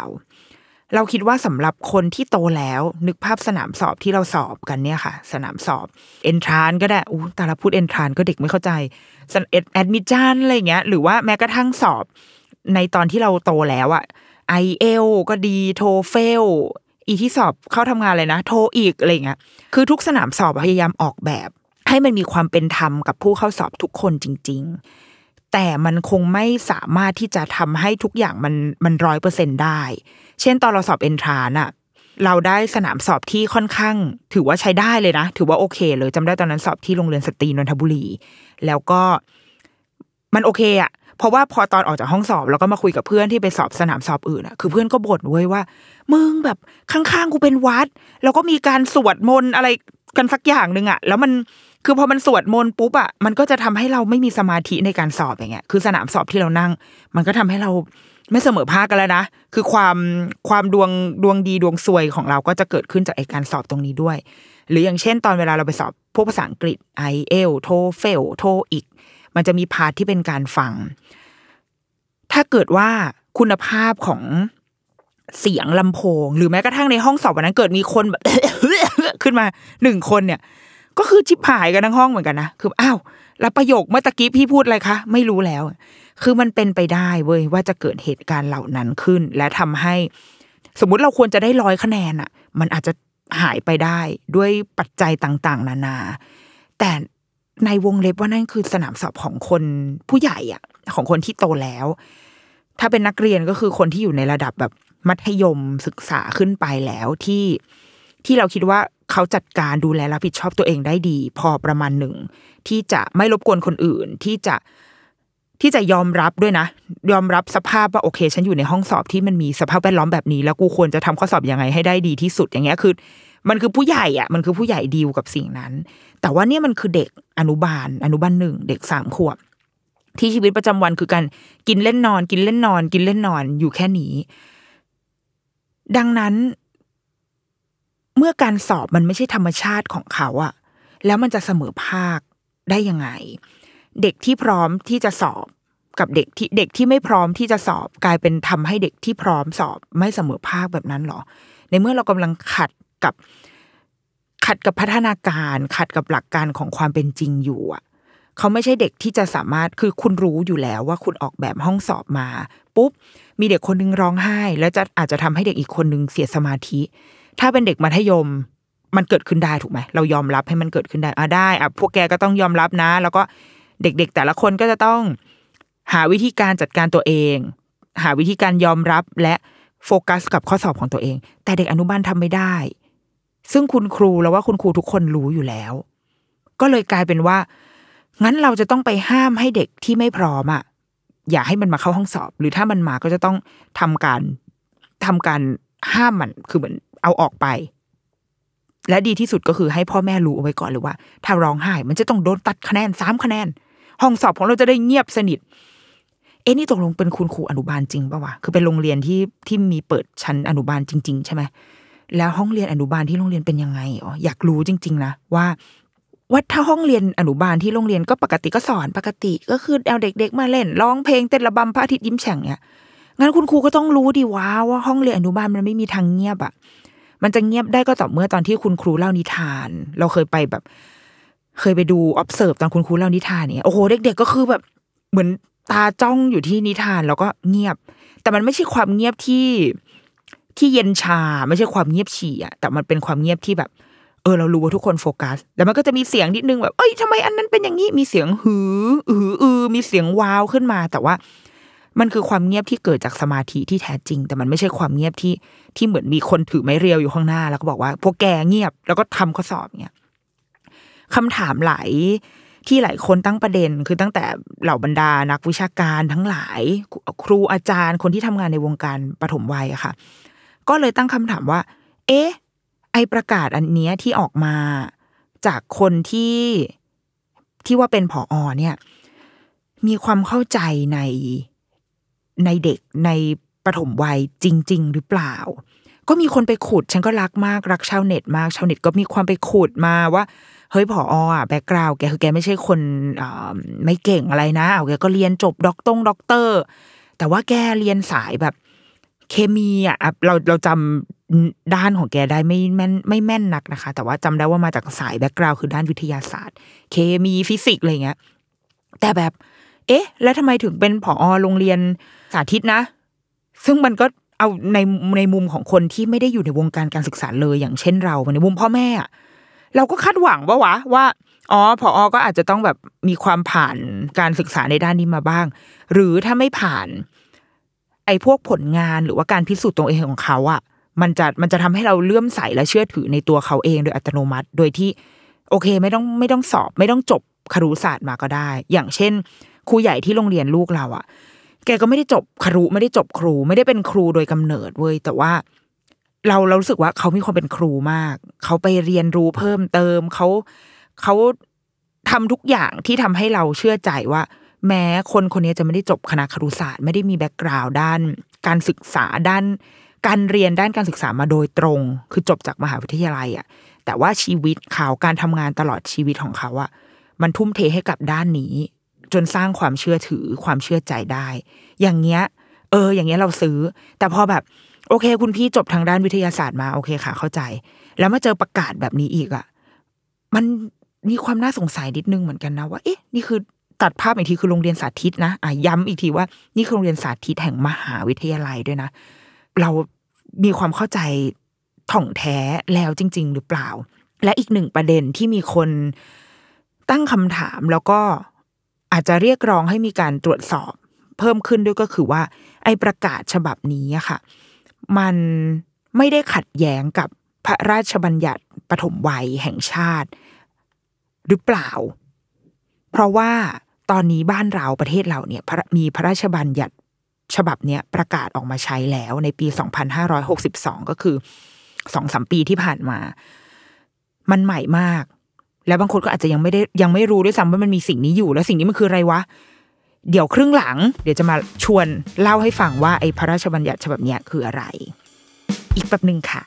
เราคิดว่าสำหรับคนที่โตแล้ว นึกภาพสนามสอบที่เราสอบกันเนี่ยค่ะ สนามสอบเอนทรานก็ได้อู้แต่ละพูดเอนทรานก็เด็กไม่เข้าใจแอดมิชชั่นอะไรเงี้ย หรือว่าแม้กระทั่งสอบในตอนที่เราโตแล้วอะไอเอลก็ดีโทเฟลอีที่สอบเข้าทำงานเลยนะ โทอีกอะไรเงี้ยคือทุกสนามสอบ พยายามออกแบบ ให้มันมีความเป็นธรรมกับผู้เข้าสอบทุกคนจริงๆ แต่มันคงไม่สามารถที่จะทำให้ทุกอย่างมันมันร้อยเปอร์เซ็นตได้ เช่นตอนเราสอบเอนทรานอะเราได้สนามสอบที่ค่อนข้าง ถือว่าใช้ได้เลยนะ ถือว่าโอเคเลย จำได้ตอนนั้นสอบที่โรงเรียนสตรีนนทบุรี แล้วก็มันโอเคอะเพราะว่าพอตอนออกจากห้องสอบแล้วก็มาคุยกับเพื่อนที่ไปสอบสนามสอบอื่นอะคือเพื่อนก็บ่นเว้ยว่ามึงแบบข้างๆกูเป็นวัดแล้วก็มีการสวดมนต์อะไรกันสักอย่างหนึ่งอะแล้วมันคือพอมันสวดมนต์ปุ๊บอะมันก็จะทำให้เราไม่มีสมาธิในการสอบอย่างเงี้ย คือ สนามสอบที่เรานั่ง มันก็ทำให้เราไม่เสมอภาคกันแล้วนะ คือความความดวงดวงดีดวงซวยของเราก็จะเกิดขึ้นจากไอการสอบตรงนี้ด้วย หรืออย่างเช่น ตอนเวลาเราไปสอบพวกภาษาอังกฤษไอเอลโทเฟลโทอีกมันจะมีพาร์ทที่เป็นการฟัง ถ้าเกิดว่าคุณภาพของเสียงลำโพงหรือแม้กระทั่งในห้องสอบวันนั้น เกิดมีคนแบบขึ้นมา หนึ่งคนเนี่ย ก็คือชิบหายกันทั้งห้องเหมือนกันนะ คือ อ้าว แล้วประโยคเมื่อตะกี้พี่พูดอะไรคะ ไม่รู้แล้ว คือมันเป็นไปได้เว้ย ว่าจะเกิดเหตุการณ์เหล่านั้นขึ้น และทำให้ สมมุติเราควรจะได้ร้อยคะแนนอะ่ะ มันอาจจะหายไปได้ด้วยปัจจัยต่าง ๆ นานา แต่ในวงเล็บว่านั่นคือสนามสอบของคนผู้ใหญ่อ่ะของคนที่โตแล้ว ถ้าเป็นนักเรียนก็คือคนที่อยู่ในระดับแบบมัธยมศึกษาขึ้นไปแล้วที่ที่เราคิดว่าเขาจัดการดูแลรับผิดชอบตัวเองได้ดี พอประมาณหนึ่ง ที่จะไม่รบกวนคนอื่นที่จะที่จะยอมรับด้วยนะยอมรับสภาพว่าโอเคฉันอยู่ในห้องสอบที่มันมีสภาพแวดล้อมแบบนี้ แล้วกูควรจะทำข้อสอบยังไงให้ได้ดีที่สุดอย่างเงี้ยคือมันคือผู้ใหญ่อ่ะมันคือผู้ใหญ่ดีลกับสิ่งนั้น แต่ว่าเนี่ยมันคือเด็กอนุบาล อนุบาลหนึ่งเด็กสามขวบที่ชีวิตประจำวันคือการกินเล่นนอน กินเล่นนอนกินเล่นนอนอยู่แค่นี้ ดังนั้น เมื่อการสอบมันไม่ใช่ธรรมชาติของเขาอะแล้วมันจะเสมอภาคได้ยังไง เด็กที่พร้อมที่จะสอบกับเด็กที่เด็กที่ไม่พร้อมที่จะสอบกลายเป็นทำให้เด็กที่พร้อมสอบ ไม่เสมอภาคแบบนั้นหรอในเมื่อเรากำลังขัดกับขัดกับพัฒนาการขัดกับหลักการของความเป็นจริงอยู่อ่ะเขาไม่ใช่เด็กที่จะสามารถ คือคุณรู้อยู่แล้วว่าคุณออกแบบห้องสอบมา ปุ๊บ มีเด็กคนนึงร้องไห้ แล้วจะอาจจะทำให้เด็กอีกคนนึงเสียสมาธิ ถ้าเป็นเด็กมัธยมมันเกิดขึ้นได้ถูกไหมเรายอมรับให้มันเกิดขึ้นได้ อ่าได้อ่ะพวกแกก็ต้องยอมรับนะ แล้วก็เด็กๆแต่ละคนก็จะต้อง หาวิธีการจัดการตัวเอง หาวิธีการยอมรับและโฟกัสกับข้อสอบของตัวเอง แต่เด็กอนุบาลทำไม่ได้ซึ่งคุณครูแล้วว่าคุณครูทุกคนรู้อยู่แล้ว ก็เลยกลายเป็นว่า งั้นเราจะต้องไปห้ามให้เด็กที่ไม่พร้อมอะ่ะอย่าให้มันมาเข้าห้องสอบ หรือถ้ามันมาก็จะต้องทำการทำการห้ามมันคือเหมือนเอาออกไป และดีที่สุดก็คือให้พ่อแม่รู้เอาไว้ก่อนเลยว่า ถ้าร้องไห้ มันจะต้องโดนตัดคะแนนสามคะแนน ห้องสอบของเราจะได้เงียบสนิท เอ็นี่ตกลงเป็นคุณครูอนุบาลจริงปะวะคือเป็นโรงเรียนที่ที่มีเปิดชั้นอนุบาลจริง ๆใช่ไหมแล้วห้องเรียนอนุบาลที่โรงเรียนเป็นยังไงอ๋ออยากรู้จริง ๆ นะว่าว่าถ้าห้องเรียนอนุบาลที่โรงเรียนก็ปกติก็สอนปกติ ก็คือเอาเด็กๆมาเล่นร้องเพลงเต้นระบำพระอาทิตย์ยิ้มแฉ่งเนี่ยงั้นคุณครูก็ต้องรู้ดีว่าว่าห้องเรียนอนุบาลมันไม่มีทางเงียบอะมันจะเงียบได้ก็ต่อเมื่อตอนที่คุณครูเล่านิทาน เราเคยไปแบบ เคยไปดู observe ตอนคุณครูเล่านิทานเนี่ยโอ้โหเด็กๆก็คือแบบ เหมือนตาจ้องอยู่ที่นิทานแล้วก็เงียบ แต่มันไม่ใช่ความเงียบที่ที่เย็นชาไม่ใช่ความเงียบฉี่อะแต่มันเป็นความเงียบที่แบบเออเรารู้ว่าทุกคนโฟกัสแล้วมันก็จะมีเสียงนิดนึงแบบเอ้ยทำไมอันนั้นเป็นอย่างนี้มีเสียงหือ อือ อือ มีเสียงว้าวขึ้นมา แต่ว่า มันคือความเงียบที่เกิดจากสมาธิที่แท้จริง แต่มันไม่ใช่ความเงียบที่ที่เหมือนมีคนถือไม้เรียวอยู่ข้างหน้า แล้วก็บอกว่าพวกแกเงียบแล้วก็ทำข้อสอบเนี่ยคำถามหลายที่หลายคนตั้งประเด็น คือตั้งแต่เหล่าบรรดานักวิชาการทั้งหลาย ครูอาจารย์ คนที่ทำงานในวงการปฐมวัยอะค่ะก็เลยตั้งคำถามว่า เอ๊ะ ไอประกาศอันเนี้ยที่ออกมาจากคนที่ที่ว่าเป็นผออเนี่ย มีความเข้าใจในในเด็กในปฐมวัยจริง ๆ หรือเปล่า ก็มีคนไปขุด ฉันก็รักมากรักชาวเน็ต มาก ชาวเน็ต ก็มีความไปขุดมาว่า เฮ้ยผออ่ะแบกกราวแกคือแกไม่ใช่คนไม่เก่งอะไรนะ เอาแกก็เรียนจบด็อกตงด็อกเตอร์ แต่ว่าแกเรียนสายแบบเคมีอ่ะเราเราจำด้านของแกได้ไม่แม่นไม่แม่นนักนะคะ แต่ว่าจำได้ว่ามาจากสายแบ็กกราวคือด้านวิทยาศาสตร์ เคมีฟิสิกส์อะไรเงี้ยแต่แบบ เอ๊ะ แล้วทำไมถึงเป็นผอโรงเรียนสาธิตนะ ซึ่งมันก็เอาในในมุมของคนที่ไม่ได้อยู่ในวงการการศึกษาเลย อย่างเช่นเราในมุมพ่อแม่อะเราก็คาดหวังว่าวะ ว่าอ๋อพออก็อาจจะต้องแบบมีความผ่านการศึกษาในด้านนี้มาบ้าง หรือถ้าไม่ผ่านไอ้พวกผลงานหรือว่าการพิสูจน์ตัวเองของเขาอะ่ะมันจะมันจะทำให้เราเลื่อมใสและเชื่อถือในตัวเขาเอง โดยอัตโนมัติโดยที่ โอเคไม่ต้องไม่ต้องสอบ ไม่ต้องจบครุศาสตร์มาก็ได้ อย่างเช่น ครูใหญ่ที่โรงเรียนลูกเราอ่ะ แกก็ไม่ได้จบครุไม่ได้จบครู ไม่ได้เป็นครูโดยกำเนิดเว้ยแต่ว่า เราเรารู้สึกว่า เขามีความเป็นครูมาก เขาไปเรียนรู้เพิ่มเติม เขาเขาทำทุกอย่างที่ทำให้เราเชื่อใจว่าแม้คนคนนี้จะไม่ได้จบคณะครุศาสตร์ไม่ได้มีแบ็กกราวด์ด้านการศึกษาด้าน การเรียนด้านการศึกษามาโดยตรง คือจบจากมหาวิทยาลัยอ่ะ แต่ว่าชีวิตเขาการทำงานตลอดชีวิตของเขาอ่ะมันทุ่มเทให้กับด้านนี้ จนสร้างความเชื่อถือความเชื่อใจได้ อย่างเงี้ยเออ อย่างเงี้ยเราซื้อ แต่พอแบบ โอเคคุณพี่จบทางด้านวิทยาศาสตร์มาโอเคค่ะเข้าใจ แล้วมาเจอประกาศแบบนี้อีกอ่ะมันมีความน่าสงสัยนิดนึงเหมือนกันนะว่าเอ๊ะนี่คือัดภาพอีกทีคือโรงเรียนสาธิตนะอ่ะย้ำอีกทีว่านี่คือโรงเรียนสาธิตแห่งมหาวิทยาลัยด้วยนะ เรามีความเข้าใจถ่องแท้แล้วจริง ๆ หรือเปล่า และอีกหนึ่งประเด็นที่มีคนตั้งคำถามแล้วก็อาจจะเรียกร้องให้มีการตรวจสอบเพิ่มขึ้นด้วยก็คือว่า ไอ้ประกาศฉบับนี้ค่ะ มันไม่ได้ขัดแย้งกับพระราชบัญญัติปฐมวัยแห่งชาติหรือเปล่า เพราะว่าตอนนี้บ้านเราประเทศเราเนี่ยมีพระราชบัญญัติฉบับเนี้ยประกาศออกมาใช้แล้วในปี 2562 ก็คือสองสมปีที่ผ่านมา มันใหม่มาก แล้วบางคนก็อาจจะยังไม่ได้ยังไม่รู้ด้วยซ้ำว่ามันมีสิ่งนี้อยู่ แล้วสิ่งนี้มันคืออะไรวะเดี๋ยวครึ่งหลัง เดี๋ยวจะมาชวนเล่าให้ฟังว่าไอ้พระราชบัญญัติฉบับเนี้ยคืออะไร อีกแบบหนึ่งค่ะ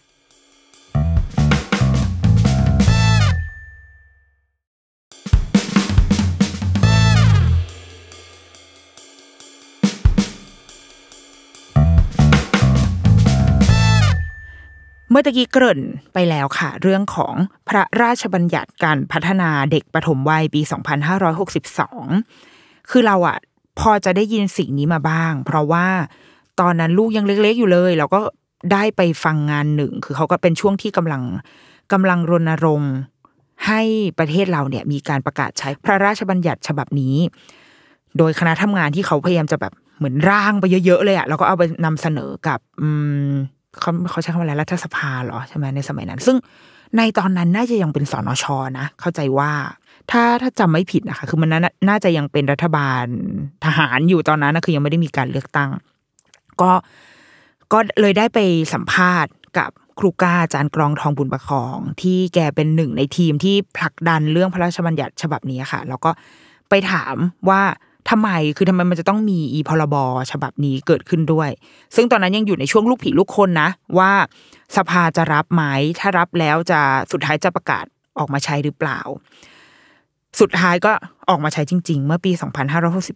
มื่อตะกี้เกริ่นไปแล้วค่ะ เรื่องของพระราชบัญญัติการพัฒนาเด็กปฐมวัยปี 2562 คือเราอะพอจะได้ยินสิ่งนี้มาบ้าง เพราะว่าตอนนั้นลูกยังเล็กๆอยู่เลยเราก็ได้ไปฟังงานหนึ่ง คือเขาก็เป็นช่วงที่กำลังกำลังรณรงค์ให้ประเทศเราเนี่ย มีการประกาศใช้พระราชบัญญัติฉบับนี้ โดยคณะทำงานที่เขาพยายามจะแบบเหมือนร่างไปเยอะๆเลยอะแล้วก็เอาไปนำเสนอกับเขาเขาใช้คำว่าอะไรรัฐสภาหรอใช่ไหมในสมัยนั้น ซึ่งในตอนนั้นน่าจะยังเป็นสนชนะ เข้าใจว่า ถ้าถ้าจำไม่ผิดนะคะ คือมันน่าจะยังเป็นรัฐบาลทหารอยู่ตอนนั้นนะคือยังไม่ได้มีการเลือกตั้ง ก็ก็เลยได้ไปสัมภาษณ์กับครูก้าจานกรองทองบุญประคอง ที่แกเป็นหนึ่งในทีมที่ผลักดันเรื่องพระราชบัญญัติฉบับนี้ค่ะ แล้วก็ไปถามว่าทำไมคือทำไมมันจะต้องมีอีพรบฉบับนี้เกิดขึ้นด้วย ซึ่งตอนนั้นยังอยู่ในช่วงลูกผีลูกคนนะ ว่าสภาจะรับไหม ถ้ารับแล้วจะสุดท้ายจะประกาศออกมาใช้หรือเปล่า สุดท้ายก็ออกมาใช้จริง ๆ เมื่อปี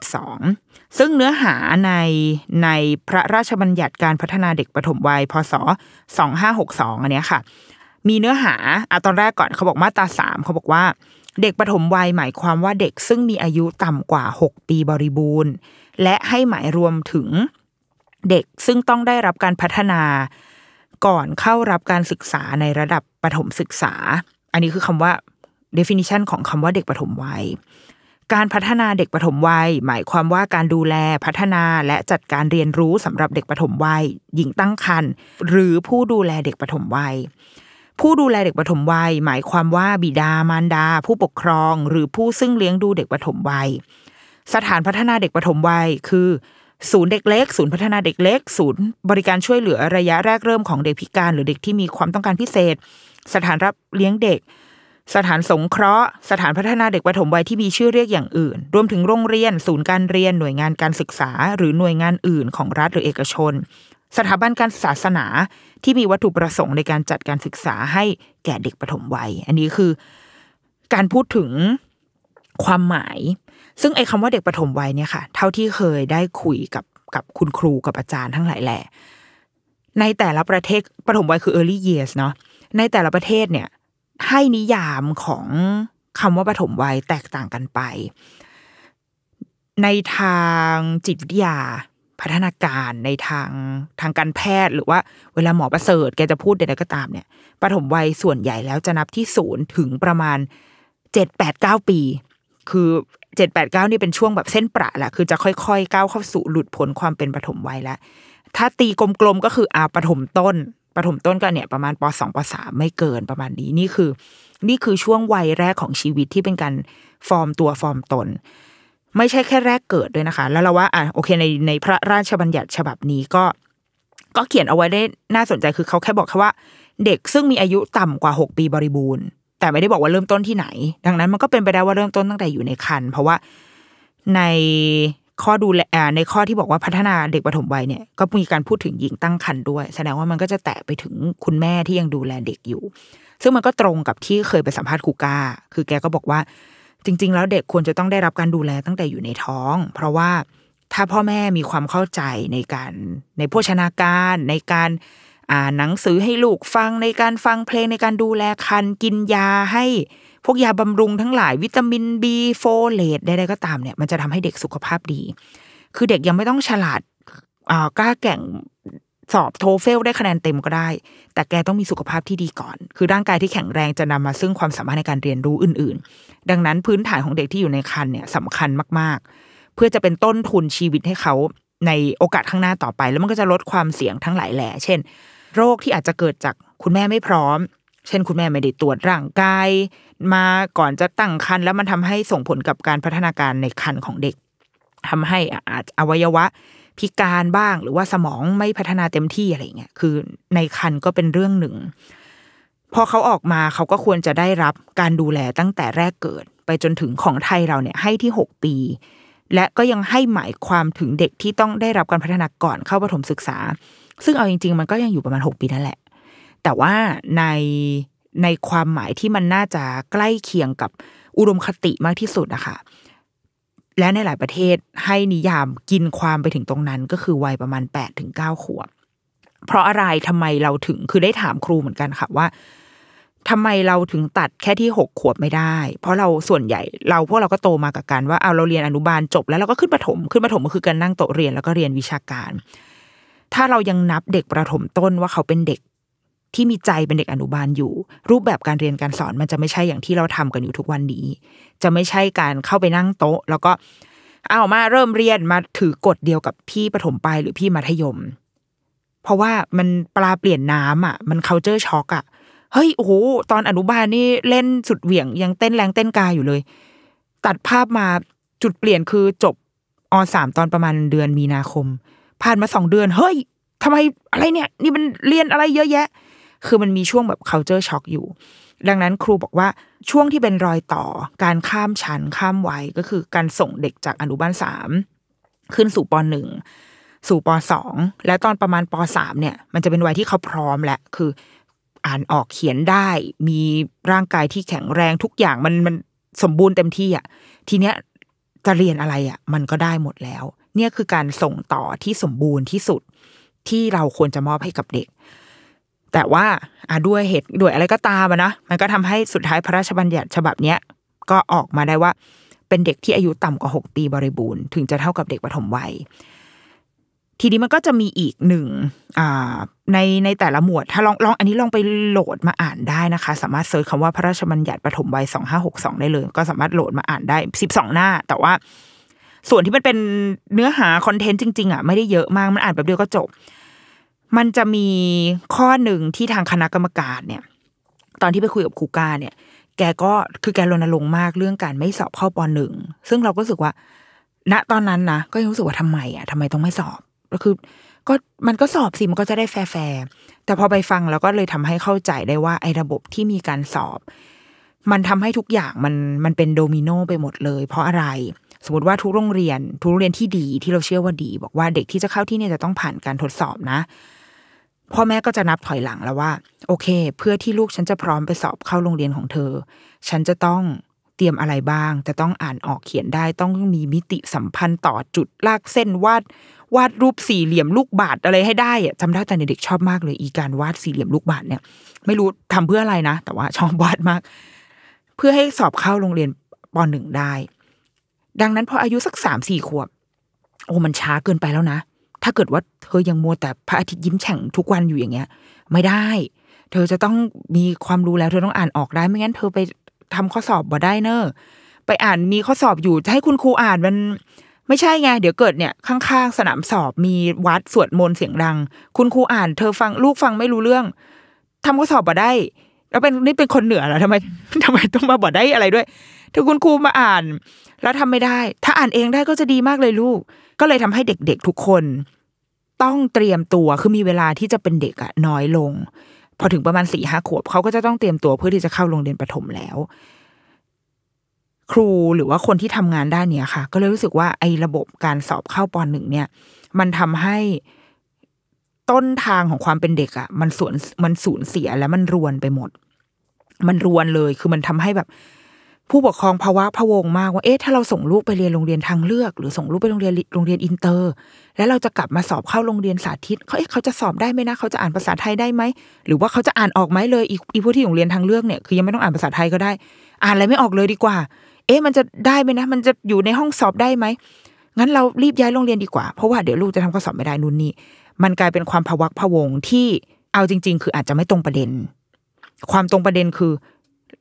2562 ซึ่งเนื้อหาในในพระราชบัญญัติการพัฒนาเด็กปฐมวัยพศ2562อันเนี้ยค่ะ มีเนื้อหาอ่ะตอนแรกก่อนเขาบอกมาตราสามเขาบอกว่าเด็กปฐมวัย หมายความว่าเด็กซึ่งมีอายุต่ำกว่า 6 ปีบริบูรณ์ และให้หมายรวมถึงเด็กซึ่งต้องได้รับการพัฒนาก่อนเข้ารับการศึกษาในระดับปฐมศึกษา อันนี้คือคำว่า definition ของคำว่าเด็กปฐมวัย การพัฒนาเด็กปฐมวัย หมายความว่าการดูแลพัฒนาและจัดการเรียนรู้สำหรับเด็กปฐมวัย หญิงตั้งครรภ์หรือผู้ดูแลเด็กปฐมวัยผู้ดูแลเด็กปฐมวัยหมายความว่าบิดามารดา ผู้ปกครอง หรือผู้ซึ่งเลี้ยงดูเด็กปฐมวัย สถานพัฒนาเด็กปฐมวัย คือ ศูนย์เด็กเล็กศูนย์พัฒนาเด็กเล็กศูนย์บริการช่วยเหลือระยะแรกเริ่มของเด็กพิการหรือเด็กที่มีความต้องการพิเศษ สถานรับเลี้ยงเด็ก สถานสงเคราะห์ สถานพัฒนาเด็กปฐมวัยที่มีชื่อเรียกอย่างอื่นรวมถึงโรงเรียนศูนย์การเรียนหน่วยงานการศึกษา หรือหน่วยงานอื่น ของรัฐหรือเอกชนสถาบันการศาสนาที่มีวัตถุประสงค์ในการจัดการศึกษาให้แก่เด็กปฐมวัย อันนี้คือการพูดถึงความหมาย ซึ่งไอ้คำว่าเด็กปฐมวัยเนี่ยค่ะเท่าที่เคยได้คุยกับกับคุณครูกับอาจารย์ทั้งหลายแหละในแต่ละประเทศปฐมวัยคือ early years เนาะในแต่ละประเทศเนี่ยให้นิยามของคำว่าปฐมวัยแตกต่างกันไป ในทางจิตวิทยาพัฒนาการในทางทางการแพทย์หรือว่าเวลาหมอประเสริฐแกจะพูดใดๆก็ตามเนี่ยปฐมวัยส่วนใหญ่แล้วจะนับที่ศูนย์ถึงประมาณเจ็ดแปดเก้าปี คือเจ็ดแปดเก้านี่เป็นช่วงแบบเส้นประแหละคือจะค่อยๆก้าวเข้าสู่หลุดพ้นความเป็นปฐมวัยแล้วถ้าตีกลมๆก็คืออาปฐมต้นปฐมต้นก็เนี่ย ประมาณปสองปสามไม่เกินประมาณนี้นี่คือ นี่คือช่วงวัยแรกของชีวิตที่เป็นการฟอร์มตัวฟอร์มตนไม่ใช่แค่แรกเกิดด้วยนะคะ แล้วเราว่าอ่ะโอเคในในพระราชบัญญัติฉบับนี้ก็ ก็เขียนเอาไว้ได้น่าสนใจ คือเขาแค่บอกแค่ว่าเด็กซึ่งมีอายุต่ำกว่า 6 ปีบริบูรณ์แต่ไม่ได้บอกว่าเริ่มต้นที่ไหน ดังนั้นมันก็เป็นไปได้ว่าเริ่มต้นตั้งแต่อยู่ในคันเพราะว่าในข้อดูแลในข้อที่บอกว่าพัฒนาเด็กปฐมวัยเนี่ย ก็มีการพูดถึงหญิงตั้งครันด้วย แสดงว่ามันก็จะแตะไปถึงคุณแม่ที่ยังดูแลเด็กอยู่ ซึ่งมันก็ตรงกับที่เคยไปสัมภาษณ์ครูก้า คือแกก็บอกว่าจริง ๆ แล้วเด็กควรจะต้องได้รับการดูแลตั้งแต่อยู่ในท้อง เพราะว่าถ้าพ่อแม่มีความเข้าใจในการในโภชนาการในการอ่านหนังสือให้ลูกฟัง ในการฟังเพลงในการดูแลคันกินยาให้พวกยาบำรุงทั้งหลายวิตามิน B โฟเลตใดๆก็ตามเนี่ย มันจะทำให้เด็กสุขภาพดี คือเด็กยังไม่ต้องฉลาดอ่ากล้าแก่งสอบโทเฟลได้คะแนนเต็มก็ได้ แต่แกต้องมีสุขภาพที่ดีก่อน คือร่างกายที่แข็งแรงจะนำมาซึ่งความสามารถในการเรียนรู้อื่นๆ ดังนั้นพื้นฐานของเด็กที่อยู่ในคันเนี่ยสำคัญมากๆ เพื่อจะเป็นต้นทุนชีวิตให้เขาในโอกาสข้างหน้าต่อไป แล้วมันก็จะลดความเสี่ยงทั้งหลายแหล่ เช่นโรคที่อาจจะเกิดจากคุณแม่ไม่พร้อม เช่น คุณแม่ไม่ได้ตรวจร่างกายมาก่อนจะตั้งครรภ์แล้วมันทำให้ส่งผลกับการพัฒนาการในครรภ์ของเด็ก ทำให้อาจอวัยวะพิการบ้างหรือว่าสมองไม่พัฒนาเต็มที่อะไรเงี้ย คือในคันก็เป็นเรื่องหนึ่ง พอเขาออกมาเขาก็ควรจะได้รับการดูแลตั้งแต่แรกเกิด ไปจนถึงของไทยเราเนี่ยให้ที่ 6 ปี และก็ยังให้หมายความถึงเด็กที่ต้องได้รับการพัฒนาก่อนเข้าปฐมศึกษา ซึ่งเอาจริง ๆ มันก็ยังอยู่ประมาณ 6 ปีนั่นแหละ แต่ว่าในในความหมายที่มันน่าจะใกล้เคียงกับอุดมคติมากที่สุดนะคะและในหลายประเทศให้นิยามกินความไปถึงตรงนั้นก็คือวัยประมาณ8ปดถึงเก้าขวบ เพราะอะไรทำไมเราถึงคือได้ถามครูเหมือนกันค่ะว่า ทำไมเราถึงตัดแค่ที่หกขวบไม่ได้ เพราะเราส่วนใหญ่ เราพวกเราก็โตมากับการว่าเอาเราเรียนอนุบาลจบแล้วเราก็ขึ้นประถมขึ้นประถมก็คือการนั่งโต๊ะเรียนแล้วก็เรียนวิชาการ ถ้าเรายังนับเด็กประถมต้นว่าเขาเป็นเด็กที่มีใจเป็นเด็กอนุบาลอยู่ รูปแบบการเรียนการสอนมันจะไม่ใช่อย่างที่เราทำกันอยู่ทุกวันนี้ จะไม่ใช่การเข้าไปนั่งโต๊ะ แล้วก็เอามาเริ่มเรียนมาถือกฎเดียวกับพี่ประถมปลายหรือพี่มัธยม เพราะว่ามันปลาเปลี่ยนน้ำอ่ะ มัน c u เจอร์ช็อกอ่ะเฮ้ยโอ้โหตอนอนุบาลนี่เล่นสุดเหวี่ยงยังเต้นแรงเต้นกายอยู่เลย ตัดภาพมาจุดเปลี่ยนคือจบอสามตอนประมาณเดือนมีนาคม ผ่านมาสองเดือน เฮ้ยทำไมอะไรเนี่ยนี่มันเรียนอะไรเยอะแยะคือมันมีช่วงแบบ culture shock อยู่ ดังนั้นครูบอกว่าช่วงที่เป็นรอยต่อการข้ามชั้นข้ามวัยก็คือการส่งเด็กจากอนุบาลสามขึ้นสู่ปหนึ่งสู่ปสองและตอนประมาณปสามเนี่ย มันจะเป็นวัยที่เขาพร้อมแหละคือ อ่านออกเขียนได้ มีร่างกายที่แข็งแรงทุกอย่างมันมันสมบูรณ์เต็มที่อ่ะทีเนี้ยจะเรียนอะไรอ่ะ มันก็ได้หมดแล้ว เนี่ยคือการส่งต่อที่สมบูรณ์ที่สุด ที่เราควรจะมอบให้กับเด็กแต่ว่าด้วยเหตุ ด้วยอะไรก็ตามนะมันก็ทำให้สุดท้ายพระราชบัญญัติฉบับเนี้ยก็ออกมาได้ว่าเป็นเด็กที่อายุต่ำกว่า6ปีบริบูรณ์ถึงจะเท่ากับเด็กปฐมวัยทีนี้มันก็จะมีอีกหนึ่งในในแต่ละหมวด ถ้าลองลองอันนี้ลองไปโหลดมาอ่านได้นะคะ สามารถเซิร์ชคำว่าพระราชบัญญัติปฐมวัยสองห้าหกสองได้เลย ก็สามารถโหลดมาอ่านได้สิบสองหน้า แต่ว่าส่วนที่มันเป็นเนื้อหาคอนเทนต์จริงๆอ่ะไม่ได้เยอะมากมันอ่านแบบเดียวก็จบมันจะมีข้อหนึ่งที่ทางคณะกรรมการเนี่ย ตอนที่ไปคุยกับครูกาเนี่ย แกก็คือแกรณรงค์มากเรื่องการไม่สอบเข้าปหนึ่งซึ่งเราก็รู้สึกว่า ณตอนนั้นนะก็ยังรู้สึกว่าทำไมอ่ะทำไมต้องไม่สอบ ก็คือ ก็มันก็สอบสิมันก็จะได้แฟร์แต่พอไปฟังแล้วก็เลยทำให้เข้าใจได้ว่าไอ้ระบบที่มีการสอบ มันทำให้ทุกอย่างมันมันเป็นโดมิโนไปหมดเลย เพราะอะไรสมมติว่าทุกโรงเรียน ทุกโรงเรียนที่ดีที่เราเชื่อว่าดี บอกว่าเด็กที่จะเข้าที่นี่จะต้องผ่านการทดสอบนะพ่อแม่ก็จะนับถอยหลังแล้วว่า โอเคเพื่อที่ลูกฉันจะพร้อมไปสอบเข้าโรงเรียนของเธอ ฉันจะต้องเตรียมอะไรบ้าง จะต้องอ่านออกเขียนได้ ต้องมีมิติสัมพันธ์ต่อจุดลากเส้นวาดวาดรูปสี่เหลี่ยมลูกบาศอะไรให้ได้อะจำได้แต่เด็กชอบมากเลยอีการวาดสี่เหลี่ยมลูกบาศเนี่ย ไม่รู้ทำเพื่ออะไรนะ แต่ว่าชอบวาดมาก เพื่อให้สอบเข้าโรงเรียนปหนึ่งได้ ดังนั้นพออายุสักสามสี่ขวบ โอ้มันช้าเกินไปแล้วนะถ้าเกิดว่าเธอยังมัวแต่พระอาทิตย์ยิ้มแฉ่งทุกวันอยู่อย่างเงี้ยไม่ได้ เธอจะต้องมีความรู้แล้วเธอต้องอ่านออกได้ไม่งั้นเธอไปทำข้อสอบบ่ได้เนอะไปอ่านมีข้อสอบอยู่จะให้คุณครูอ่านมันไม่ใช่ไงเดี๋ยวเกิดเนี่ย ข้างๆสนามสอบ มีวัดสวดมนต์เสียงดัง คุณครูอ่าน เธอฟังลูกฟังไม่รู้เรื่อง ทำข้อสอบบ่ได้แล้วเป็นนี่เป็นคนเหนือเหรอทำไมทำไมต้องมาบ่ได้อะไรด้วยถ้าคุณครูมาอ่าน แล้วทำไม่ได้ ถ้าอ่านเองได้ก็จะดีมากเลยลูกก็เลยทำให้เด็กๆทุกคนต้องเตรียมตัว คือมีเวลาที่จะเป็นเด็กอะน้อยลง พอถึงประมาณสี่ห้าขวบเขาก็จะต้องเตรียมตัว เพื่อที่จะเข้าโรงเรียนประถมแล้ว ครูหรือว่าคนที่ทำงานด้านเนี้ยค่ะ ก็เลยรู้สึกว่าไอ้ระบบการสอบเข้าปหนึ่งเนี่ย มันทำให้ต้นทางของความเป็นเด็กอะมันสูญมันสูญเสียและมันรวนไปหมด มันรวนเลยคือมันทำให้แบบผู้ปกครองภาวะพะวงมาก ว่าเอ๊ะถ้าเราส่งลูกไปเรียนโรงเรียนทางเลือก หรือส่งลูกไปโรงเรียนโรงเรียนอินเตอร์ แล้วเราจะกลับมาสอบเข้าโรงเรียนสาธิตเขาเอ๊ะเขาจะสอบได้ไหมนะเขาจะอ่านภาษาไทยได้ไหมหรือว่าเขาจะอ่านออกไหมเลย อีผู้ที่่โรงเรียนทางเลือกเนี่ย คือยังไม่ต้องอ่านภาษาไทยก็ได้ อ่านอะไรไม่ออกเลยดีกว่า เอ๊ะมันจะได้ไหมนะ มันจะอยู่ในห้องสอบได้ไหมงั้นเรารีบย้ายโรงเรียนดีกว่า เพราะว่าเดี๋ยวลูกจะทำข้อสอบไม่ได้นู่นนี่มันกลายเป็นความพาวักพะวงที่เอาจริง ๆ คืออาจจะไม่ตรงประเด็น ความตรงประเด็นคือ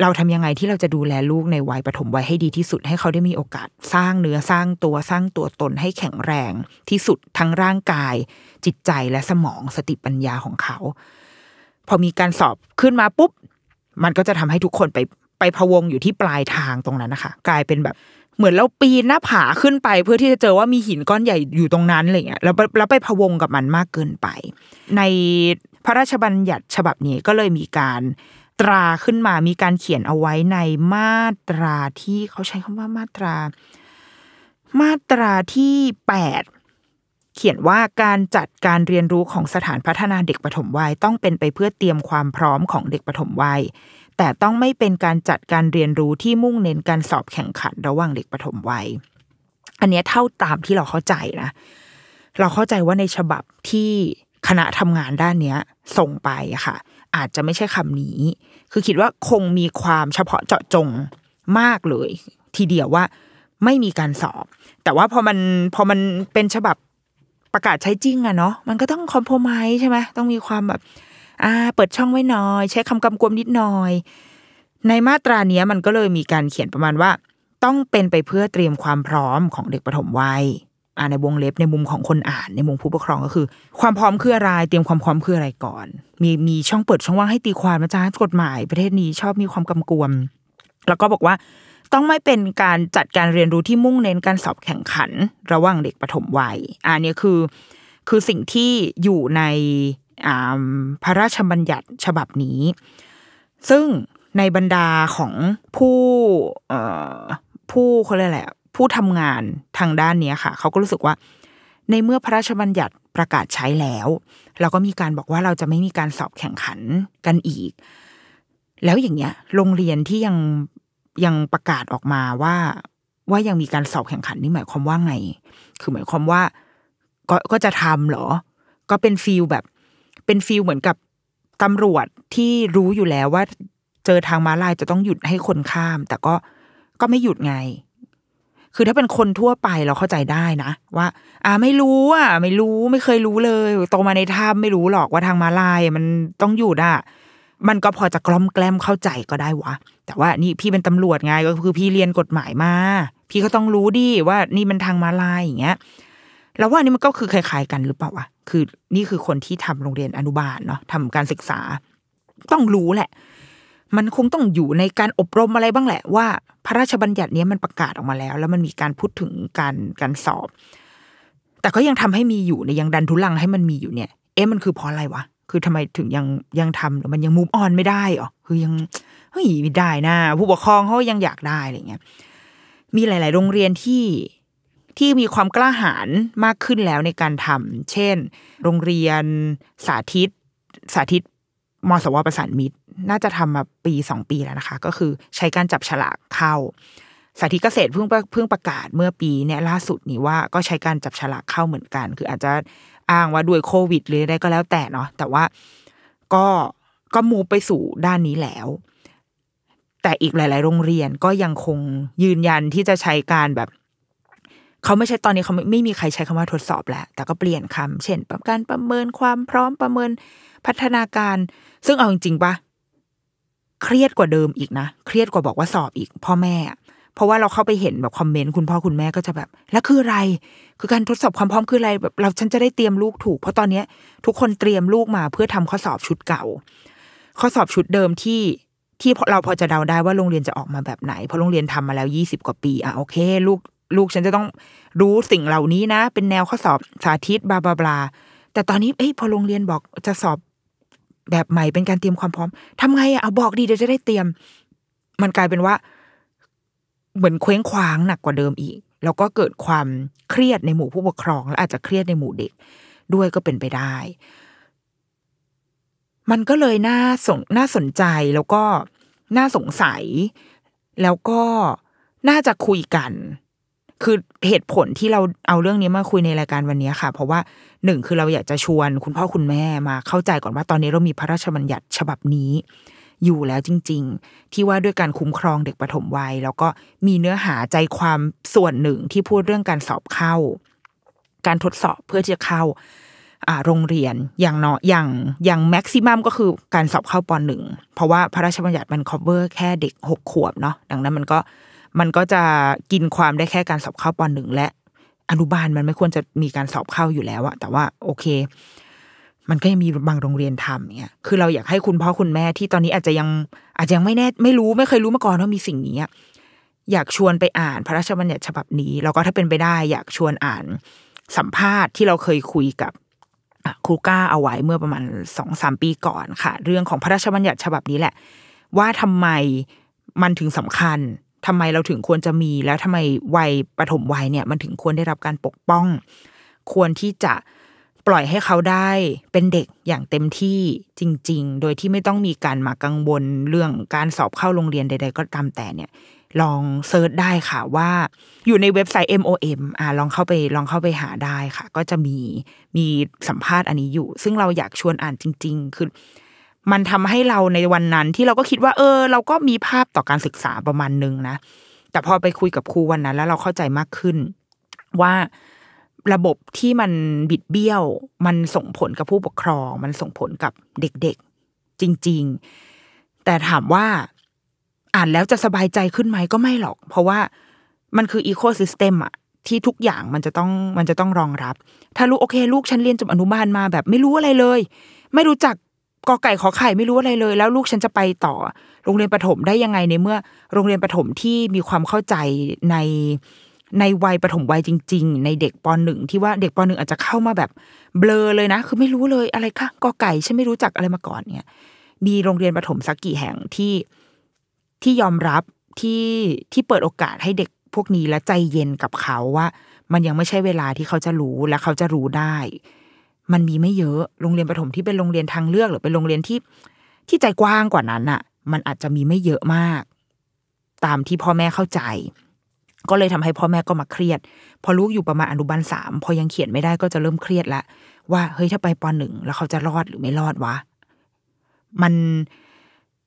เราทำยังไงที่เราจะดูแลลูกในวัยปฐมวัยให้ดีที่สุดให้เขาได้มีโอกาส สร้างเนื้อสร้างตัวสร้างตัวตนให้แข็งแรงที่สุดทั้งร่างกายจิตใจและสมองสติปัญญาของเขา พอมีการสอบขึ้นมาปุ๊บมันก็จะทำให้ทุกคนไปไปพะวงอยู่ที่ปลายทางตรงนั้นนะคะกลายเป็นแบบเหมือนเราปีนหน้าผาขึ้นไป เพื่อที่จะเจอว่ามีหินก้อนใหญ่อยู่ตรงนั้นอะไรเงี้ยแล้วแล้วไปพะวงกับมันมากเกินไป ในพระราชบัญญัติฉบับนี้ก็เลยมีการตราขึ้นมามีการเขียนเอาไว้ในมาตราที่เขาใช้คำว่ามาตรา มาตราที่แปดเขียนว่าการจัดการเรียนรู้ของสถานพัฒนาเด็กปฐมวัย ต้องเป็นไปเพื่อเตรียมความพร้อมของเด็กปฐมวัยแต่ต้องไม่เป็นการจัดการเรียนรู้ที่มุ่งเน้นการสอบแข่งขันระหว่างเด็กปฐมวัย อันนี้เท่าตามที่เราเข้าใจนะเราเข้าใจว่าในฉบับที่คณะทำงานด้านนี้ส่งไปค่ะอาจจะไม่ใช่คำนี้ คือคิดว่าคงมีความเฉพาะเจาะจงมากเลย ทีเดียวว่าไม่มีการสอบ แต่ว่าพอมันพอมันเป็นฉบับประกาศใช้จริงอะเนาะ มันก็ต้องคอมโพมัยใช่ไหม ต้องมีความแบบ อ่า เปิดช่องไว้หน่อยใช้คำกำกวมนิดหน่อย ในมาตราเนี้ยมันก็เลยมีการเขียนประมาณว่าต้องเป็นไปเพื่อเตรียมความพร้อมของเด็กปฐมวัยอ่าในวงเล็บในมุมของคนอ่านในมุมผู้ปกครองก็คือ ความพร้อมคืออะไร เตรียมความพร้อมคืออะไรก่อน มีมีช่องเปิดช่องว่างให้ตีความนะจ๊ะกฎหมายประเทศนี้ชอบมีความกำกวม แล้วก็บอกว่าต้องไม่เป็นการจัดการเรียนรู้ที่มุ่งเน้นการสอบแข่งขันระหว่างเด็กปฐมวัยอันนี้คือคือสิ่งที่อยู่ในพระราชบัญญัติฉบับนี้ ซึ่งในบรรดาของผู้ผู้าเรียกแหละผู้ทำงานทางด้านนี้ค่ะเขาก็รู้สึกว่า ในเมื่อพระราชบัญญัติประกาศใช้แล้วเราก็มีการบอกว่าเราจะไม่มีการสอบแข่งขันกันอีก แล้วอย่างเงี้ยโรงเรียนที่ยังยังประกาศออกมาว่าว่ายังมีการสอบแข่งขันนี่หมายความว่าไง คือหมายความว่าก็ก็จะทำเหรอ ก็เป็นฟิลแบบเป็นฟิลเหมือนกับตำรวจที่รู้อยู่แล้วว่าเจอทางม้าลายจะต้องหยุดให้คนข้าม แต่ก็ก็ไม่หยุดไงคือถ้าเป็นคนทั่วไปเราเข้าใจได้นะ ว่าอ่าไม่รู้ อ่ะ ไม่รู้ ไม่เคยรู้เลยโตมาในถ้ำไม่รู้หรอกว่าทางมาลายมันต้องอยู่อ่ะ มันก็พอจะกล่อมแกล้มเข้าใจก็ได้วะแต่ว่านี่พี่เป็นตำรวจไง ก็คือพี่เรียนกฎหมายมา พี่ก็ต้องรู้ดิว่านี่มันทางมาลายอย่างเงี้ยแล้วว่านี่มันก็คือคล้ายๆกันหรือเปล่าวะคือ นี่คือคนที่ทำโรงเรียนอนุบาลเนาะทำการศึกษา ต้องรู้แหละมันคงต้องอยู่ในการอบรมอะไรบ้างแหละ ว่าพระราชบัญญัตินี้มันประกาศออกมาแล้ว แล้วมันมีการพูดถึงการการสอบ แต่ก็ยังทำให้มีอยู่ในยังดันทุลังให้มันมีอยู่เนี่ย เอ๊ะมันคือเพราะอะไรวะคือทำไมถึงยังยังทำหรือมันยังมูฟออนไม่ได้อ๋อคือยังเฮ้ยไม่ได้นะ ผู้ปกครองเขายังอยากได้อะไรเงี้ยมีหลาย ๆ โรงเรียนที่ที่มีความกล้าหาญมากขึ้นแล้วในการทำ เช่น โรงเรียนสาธิต สาธิตมสวประสานมิตรน่าจะทำมาปีสองปีแล้วนะคะ ก็คือใช้การจับฉลากเข้าสาธิตเกษตรเพิ่งเพิ่งประกาศเมื่อปีเนี่ยล่าสุดนี้ว่าก็ใช้การจับฉลากเข้าเหมือนกัน คืออาจจะอ้างว่าด้วยโควิด หรืออะไรก็แล้วแต่เนาะแต่ว่าก็ก็มูไปสู่ด้านนี้แล้ว แต่อีกหลาย ๆ โรงเรียนก็ยังคงยืนยันที่จะใช้การแบบ เขาไม่ใช่ตอนนี้เขาไม่ไม่มีใครใช้คำว่าทดสอบแล้วแต่ก็เปลี่ยนคำ เช่นการประเมินความพร้อมประเมินพัฒนาการซึ่งเอาจริง ๆปะเครียดกว่าเดิมอีกนะ เครียดกว่าบอกว่าสอบอีกพ่อแม่ เพราะว่าเราเข้าไปเห็นแบบคอมเมนต์คุณพ่อคุณแม่ก็จะแบบ แล้วคืออะไร คือการทดสอบความพร้อมคืออะไรแบบเราฉันจะได้เตรียมลูกถูกเพราะตอนเนี้ยทุกคนเตรียมลูกมา เพื่อทำข้อสอบชุดเก่า ข้อสอบชุดเดิมที่ที่เราพอจะเดาได้ ว่าโรงเรียนจะออกมาแบบไหนเพราะโรงเรียนทำมาแล้วยี่สิบกว่าปีอ่ะโอเคลูกลูกฉันจะต้องรู้สิ่งเหล่านี้นะเป็นแนวข้อสอบสาธิตบลาบลาแต่ตอนนี้เอ้ยพอโรงเรียนบอกจะสอบแบบใหม่เป็นการเตรียมความพร้อม ทำไงอะเอาบอกดีเดี๋ยวจะได้เตรียม มันกลายเป็นว่า เหมือน เคว้งคว้างหนักกว่าเดิมอีก แล้วก็เกิดความเครียดในหมู่ผู้ปกครอง และอาจจะเครียดในหมู่เด็กด้วยก็เป็นไปได้ มันก็เลยน่าสนน่าสนใจแล้วก็น่าสงสัย แล้วก็น่าจะคุยกันคือเหตุผลที่เราเอาเรื่องนี้มาคุยในรายการวันนี้ค่ะ เพราะว่าหนึ่งคือเราอยากจะชวน คุณพ่อคุณแม่มา เข้าใจก่อนว่าตอนนี้เรามีพระราชบัญญัติฉบับนี้ อยู่แล้วจริง ๆ ที่ว่าด้วยการคุ้มครองเด็กปฐมวัย แล้วก็มีเนื้อหาใจความส่วนหนึ่งที่พูดเรื่องการสอบเข้า การทดสอบเพื่อที่จะเข้าโรงเรียนอย่างเนาะอย่างอย่างแม็กซิมัมก็คือการสอบเข้าปหนึ่งเพราะว่าพระราชบัญญัติมันครอบเวอร์แค่เด็กหกขวบเนาะดังนั้นมันก็มันก็จะกินความได้แค่การสอบเข้าปหนึ่งและ อนุบาลมันไม่ควรจะมีการสอบเข้าอยู่แล้วอะแต่ว่าโอเค มันก็ยังมีบางโรงเรียนทำเนี่ยคือเราอยากให้คุณพ่อคุณแม่ที่ตอนนี้อาจจะยังอาจจะยังไม่แน่ไม่รู้ไม่เคยรู้มาก่อนว่ามีสิ่งนี้อยากชวนไปอ่านพระราชบัญญัติฉบับนี้แล้วก็ถ้าเป็นไปได้ อยากชวนอ่านสัมภาษณ์ที่เราเคยคุยกับครูก้าเอาไว้เมื่อประมาณสองสามปีก่อนค่ะ เรื่องของพระราชบัญญัติฉบับนี้แหละ ว่าทำไมมันถึงสำคัญทำไมเราถึงควรจะมีแล้วทำไมวัยปฐมวัยเนี่ยมันถึงควรได้รับการปกป้อง ควรที่จะปล่อยให้เขาได้เป็นเด็กอย่างเต็มที่จริง ๆ โดยที่ไม่ต้องมีการมากังวลเรื่องการสอบเข้าโรงเรียนใด ๆ ก็ตามแต่เนี่ย ลองเซิร์ชได้ค่ะว่าอยู่ในเว็บไซต์ MOM อ่าลองเข้าไปลองเข้าไปหาได้ค่ะ ก็จะมีมีสัมภาษณ์อันนี้อยู่ ซึ่งเราอยากชวนอ่านจริงๆคือมันทำให้เราในวันนั้น ที่เราก็คิดว่า เออ เราก็มีภาพต่อการศึกษาประมาณนึงนะแต่พอไปคุยกับครูวันนั้น แล้วเราเข้าใจมากขึ้นว่าระบบที่มันบิดเบี้ยว มันส่งผลกับผู้ปกครอง มันส่งผลกับเด็กๆ จริงๆ แต่ถามว่าอ่านแล้วจะสบายใจขึ้นไหมก็ไม่หรอก เพราะว่ามันคืออีโคซิสเต็มอะที่ทุกอย่างมันจะต้องมันจะต้องรองรับ ถ้าลูกโอเค ลูกฉันเรียนจบอนุบาลมาแบบ ไม่รู้อะไรเลย ไม่รู้จักกอไก่ขอไข่ไม่รู้อะไรเลย แล้วลูกฉันจะไปต่อ โรงเรียนประถมได้ยังไงในเมื่อโรงเรียนประถมที่มีความเข้าใจในในวัยประถมวัยจริงๆ ในเด็กปหนึ่งที่ว่าเด็กปหนึ่งอาจจะเข้ามาแบบเบลอเลยนะคือไม่รู้เลยอะไรคะกอไก่ฉันไม่รู้จักอะไรมาก่อนเนี่ยมีโรงเรียนประถมสักกี่แห่งที่ที่ยอมรับที่ที่เปิดโอกาสให้เด็กพวกนี้และใจเย็นกับเขาว่า มันยังไม่ใช่เวลาที่เขาจะรู้และเขาจะรู้ได้มันมีไม่เยอะ โรงเรียนประถมที่เป็นโรงเรียนทางเลือกหรือเป็นโรงเรียนที่ที่ใจกว้างกว่านั้นอะมันอาจจะมีไม่เยอะมาก ตามที่พ่อแม่เข้าใจ ก็เลยทำให้พ่อแม่ก็มาเครียด พอลูกอยู่ประมาณอนุบาลสาม พอยังเขียนไม่ได้ก็จะเริ่มเครียดละ ว่าเฮ้ยถ้าไปปหนึ่งแล้วเขาจะรอดหรือไม่รอดวะ มัน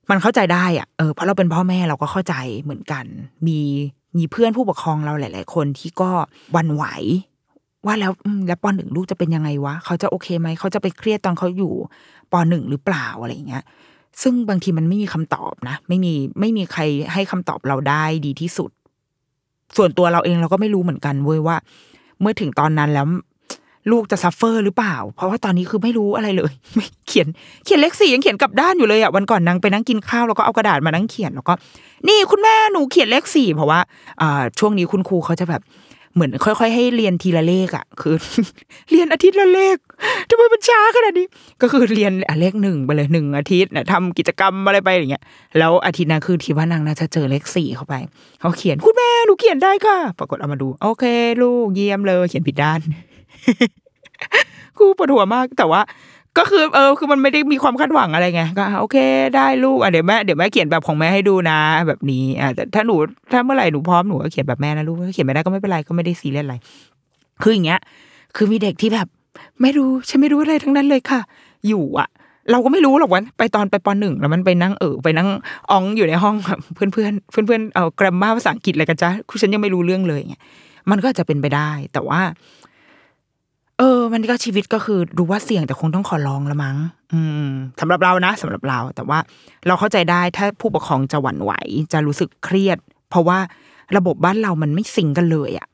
มันเข้าใจได้อะเออเพราะเราเป็นพ่อแม่เราก็เข้าใจเหมือนกัน มีมีเพื่อนผู้ปกครองเราหลาย ๆ คนที่ก็วันไหวว่าแล้วแล้วปหนึ่งลูกจะเป็นยังไงวะเขาจะโอเคไหมเขาจะไปเครียดตอนเขาอยู่ปหนึ่งหรือเปล่าอะไรอย่างเงี้ย ซึ่งบางทีมันไม่มีคำตอบนะ ไม่มีไม่มีใครให้คำตอบเราได้ดีที่สุด ส่วนตัวเราเองเราก็ไม่รู้เหมือนกัน เว้ยว่า เมื่อถึงตอนนั้นแล้วลูกจะซัฟเฟอร์หรือเปล่า เพราะว่าตอนนี้คือไม่รู้อะไรเลย ไม่เขียนเขียนเลขสี่ยังเขียนกลับด้านอยู่เลยอะวันก่อนนางไปนั่งกินข้าวแล้วก็เอากระดาษมานั่งเขียนแล้วก็ นี่คุณแม่หนูเขียนเลขสี่เพราะว่าอ่าช่วงนี้คุณครูเขาจะแบบเหมือนค่อยๆให้เรียนทีละเลข อ่ะ คือ เรียนอาทิตย์ละเลขทำไมมันช้าขนาดนี้ก็คือเรียนเลขหนึ่งไปเลยหนึ่งอาทิตย์นะทำกิจกรรมอะไรไปอย่างเงี้ยแล้วอาทิตย์นั้นคือที่ว่านางน่าจะเจอเลขสี่เข้าไปเขาเขียนคุณแม่หนูเขียนได้ค่ะ ปรากฏเอามาดูโอเคลูกเยี่ยมเลย เขียนผิดด้านกูปวดหัวมากแต่ว่าก็คือเออคือมันไม่ได้มีความคาดหวังอะไรไงก็โอเคได้ลูกอ่ะเดี๋ยวแม่เดี๋ยวแม่เขียนแบบของแม่ให้ดูนะ แบบนี้อ่ะแต่ถ้าหนูถ้าเมื่อไหร่หนูพร้อมหนูก็เขียนแบบแม่นะลูกเขียนไม่ได้ก็ไม่เป็นไรก็ไม่ได้ซีเรียสอะไร คืออย่างเงี้ย คือมีเด็กที่แบบ ไม่รู้ฉันไม่รู้อะไรทั้งนั้นเลยค่ะ อยู่อ่ะ เราก็ไม่รู้หรอกวันไปตอนไปปหนึ่งแล้วมันไปนั่งเออไปนั่งอองอยู่ในห้องเพื่อนเพื่อนเพื่อนเพื่อนเอากรมมาภาษาอังกฤษอะไรกันจ้าคุณฉันยังไม่รู้เรื่องเลย เงี้ย มันก็จะเป็นไปได้ แต่ว่าเออ มันก็ชีวิตก็คือรู้ว่าเสี่ยงแต่คงต้องขอร้องละมั้ง อืม สำหรับเรานะสำหรับเรา แต่ว่าเราเข้าใจได้ถ้าผู้ปกครองจะหวั่นไหว จะรู้สึกเครียด เพราะว่าระบบบ้านเรามันไม่สิงกันเลยอะ่ะ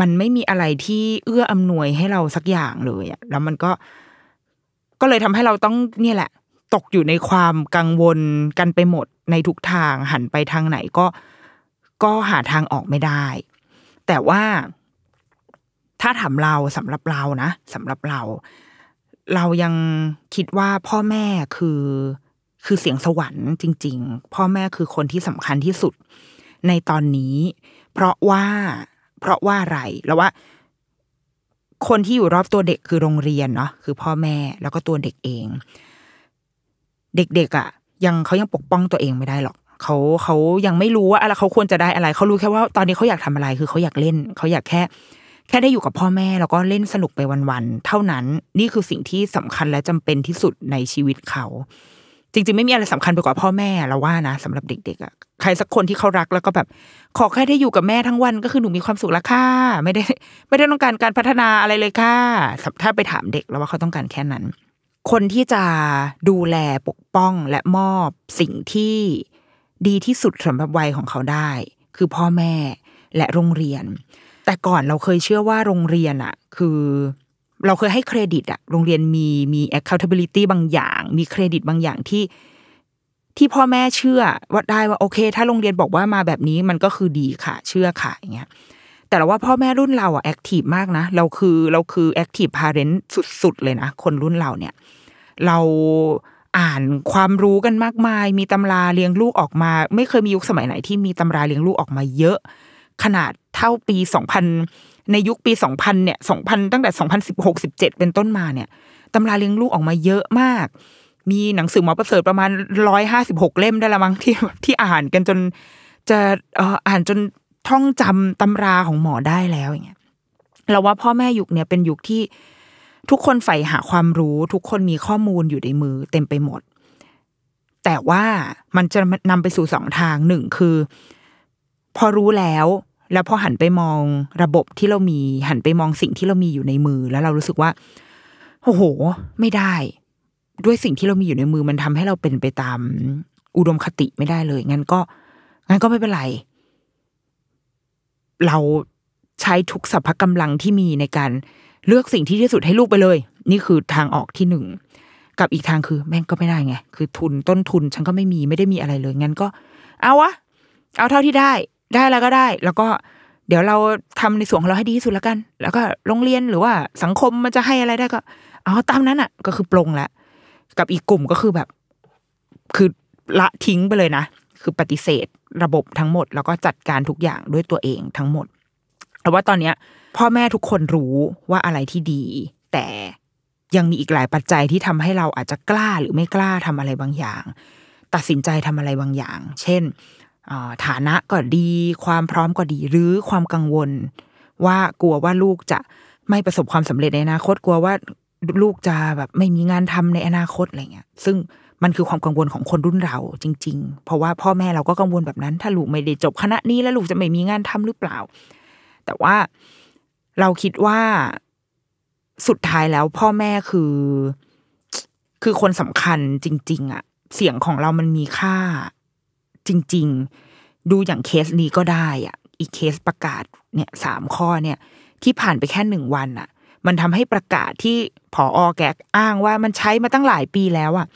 มันไม่มีอะไรที่เอื้ออำนวยให้เราสักอย่างเลยอะ่ะแล้วมันก็ ก็เลยทำให้เราต้องเนี่ยแหละ ตกอยู่ในความกังวลกันไปหมดในทุกทางหันไปทางไหนก็ ก็หาทางออกไม่ได้ แต่ว่าถ้าถามเราสำหรับเรานะสำหรับเรา เรายังคิดว่าพ่อแม่คือคือเสียงสวรรค์จริงๆ พ่อแม่คือคนที่สำคัญที่สุดในตอนนี้ เพราะว่า เพราะว่าอะไรแล้วว่า คนที่อยู่รอบตัวเด็กคือโรงเรียนเนาะคือพ่อแม่แล้วก็ตัวเด็กเอง เด็กๆอะ่ะ ยังเขายังปกป้องตัวเองไม่ได้หรอก เขาเขายังไม่รู้ว่าอะไรเขาควรจะได้อะไร เขารู้แค่ว่าตอนนี้เขาอยากทำอะไร คือเขาอยากเล่นเขาอยากแค่แค่ได้อยู่กับพ่อแม่ แล้วก็เล่นสนุกไปวันๆ เท่านั้นนี่คือสิ่งที่สำคัญและจำเป็นที่สุดในชีวิตเขา จริงๆไม่มีอะไรสำคัญไปกว่าพ่อแม่เราว่านะ สำหรับเด็กๆอ่ะใครสักคนที่เขารัก แล้วก็แบบขอแค่ได้อยู่กับแม่ทั้งวันก็คือหนูมีความสุขละค่ะไม่ได้ไม่ได้ต้องการการพัฒนาอะไรเลยค่ะถ้าไปถามเด็กแล้วว่าเขาต้องการแค่นั้น คนที่จะดูแลปกป้องและมอบสิ่งที่ดีที่สุดสำหรับวัยของเขาได้ คือพ่อแม่และโรงเรียนแต่ก่อนเราเคยเชื่อว่าโรงเรียนอะคือเราเคยให้เครดิตอะโรงเรียนมีมี accountability บางอย่าง มีเครดิตบางอย่างที่ที่พ่อแม่เชื่อว่าได้ว่าโอเค ถ้าโรงเรียนบอกว่ามาแบบนี้มันก็คือดีค่ะ เชื่อค่ะอย่างเงี้ยแต่เราว่าพ่อแม่รุ่นเราอะแอคทีฟมากนะเราคือเราคือแอคทีฟพาเรนต์สุดๆเลยนะ คนรุ่นเราเนี่ยเราอ่านความรู้กันมากมาย มีตำราเลี้ยงลูกออกมา ไม่เคยมียุคสมัยไหนที่มีตำราเลี้ยงลูกออกมาเยอะ ขนาดเท่าปีสองพันในยุคปีสองพันเนี่ยสองพันตั้งแต่สสองพันิบหกสิบเจ็ดเป็นต้นมาเนี่ยตำราเลี้ยงลูกออกมาเยอะมาก มีหนังสือหมอประเสริฐประมาณร้้อยหาสิบหกเล่มได้ละมั้งที่ที่อ่านกันจนจะอ่านจนท่องจำตำราของหมอได้แล้วอย่างเงี้ย เราว่าพ่อแม่ยุคเนี่ย เป็นยุคที่ทุกคนใฝ่หาความรู้ ทุกคนมีข้อมูลอยู่ในมือเต็มไปหมด แต่ว่ามันจะนำไปสู่สองทางหนึ่งคือพอรู้แล้วแล้วพอหันไปมองระบบที่เรามีหันไปมองสิ่งที่เรามีอยู่ในมือแล้วเรารู้สึกว่าโอ้โห ไม่ได้ ด้วยสิ่งที่เรามีอยู่ในมือมันทำให้เราเป็นไปตามอุดมคติไม่ได้เลย งั้นก็ งั้นก็ไม่เป็นไร เราใช้ทุกสรรพกำลังที่มีในการเลือกสิ่งที่ที่สุดให้ลูกไปเลย นี่คือทางออกที่หนึ่งกับอีกทางคือ แม่งก็ไม่ได้ไงคือทุนต้นทุนฉันก็ไม่มี ไม่ได้มีอะไรเลยงั้นก็ เอาวะเอาเท่าที่ได้ได้แล้วก็ได้ แล้วก็เดี๋ยวเราทำในส่วนของเราให้ดีที่สุดแล้วกัน แล้วก็โรงเรียนหรือว่าสังคมมันจะให้อะไรได้ก็ เอาตามนั้นอ่ะ ก็คือปรงละ กับอีกกลุ่มก็คือแบบคือละทิ้งไปเลยนะ คือปฏิเสธ ระบบทั้งหมด แล้วก็จัดการทุกอย่างด้วยตัวเองทั้งหมดแต่ว่าตอนเนี้ยพ่อแม่ทุกคนรู้ว่าอะไรที่ดี แต่ยังมีอีกหลายปัจจัยที่ทำให้เราอาจจะกล้าหรือไม่กล้าทำอะไรบางอย่าง ตัดสินใจทำอะไรบางอย่าง เช่นฐานะก็ดีความพร้อมก็ดีหรือความกังวลว่ากลัวว่าลูกจะไม่ประสบความสำเร็จในอนาคต กลัวว่าลูกจะแบบไม่มีงานทำในอนาคตอะไรเงี้ยซึ่งมันคือความกังวลของคนรุ่นเราจริง ๆ เพราะว่าพ่อแม่เราก็กังวลแบบนั้น ถ้าลูกไม่ได้จบคณะนี้แล้วลูกจะไม่มีงานทำหรือเปล่า แต่ว่าเราคิดว่าสุดท้ายแล้วพ่อแม่คือ คือคนสำคัญจริง ๆอะเสียงของเรามันมีค่าจริงๆดูอย่างเคสนี้ก็ได้อ่ะ อีกเคสประกาศ เนี่ยสามข้อเนี่ย ที่ผ่านไปแค่หนึ่งวันอ่ะ มันทำให้ประกาศที่ผออแกอ้างว่ามันใช้มาตั้งหลายปีแล้วอ่ะ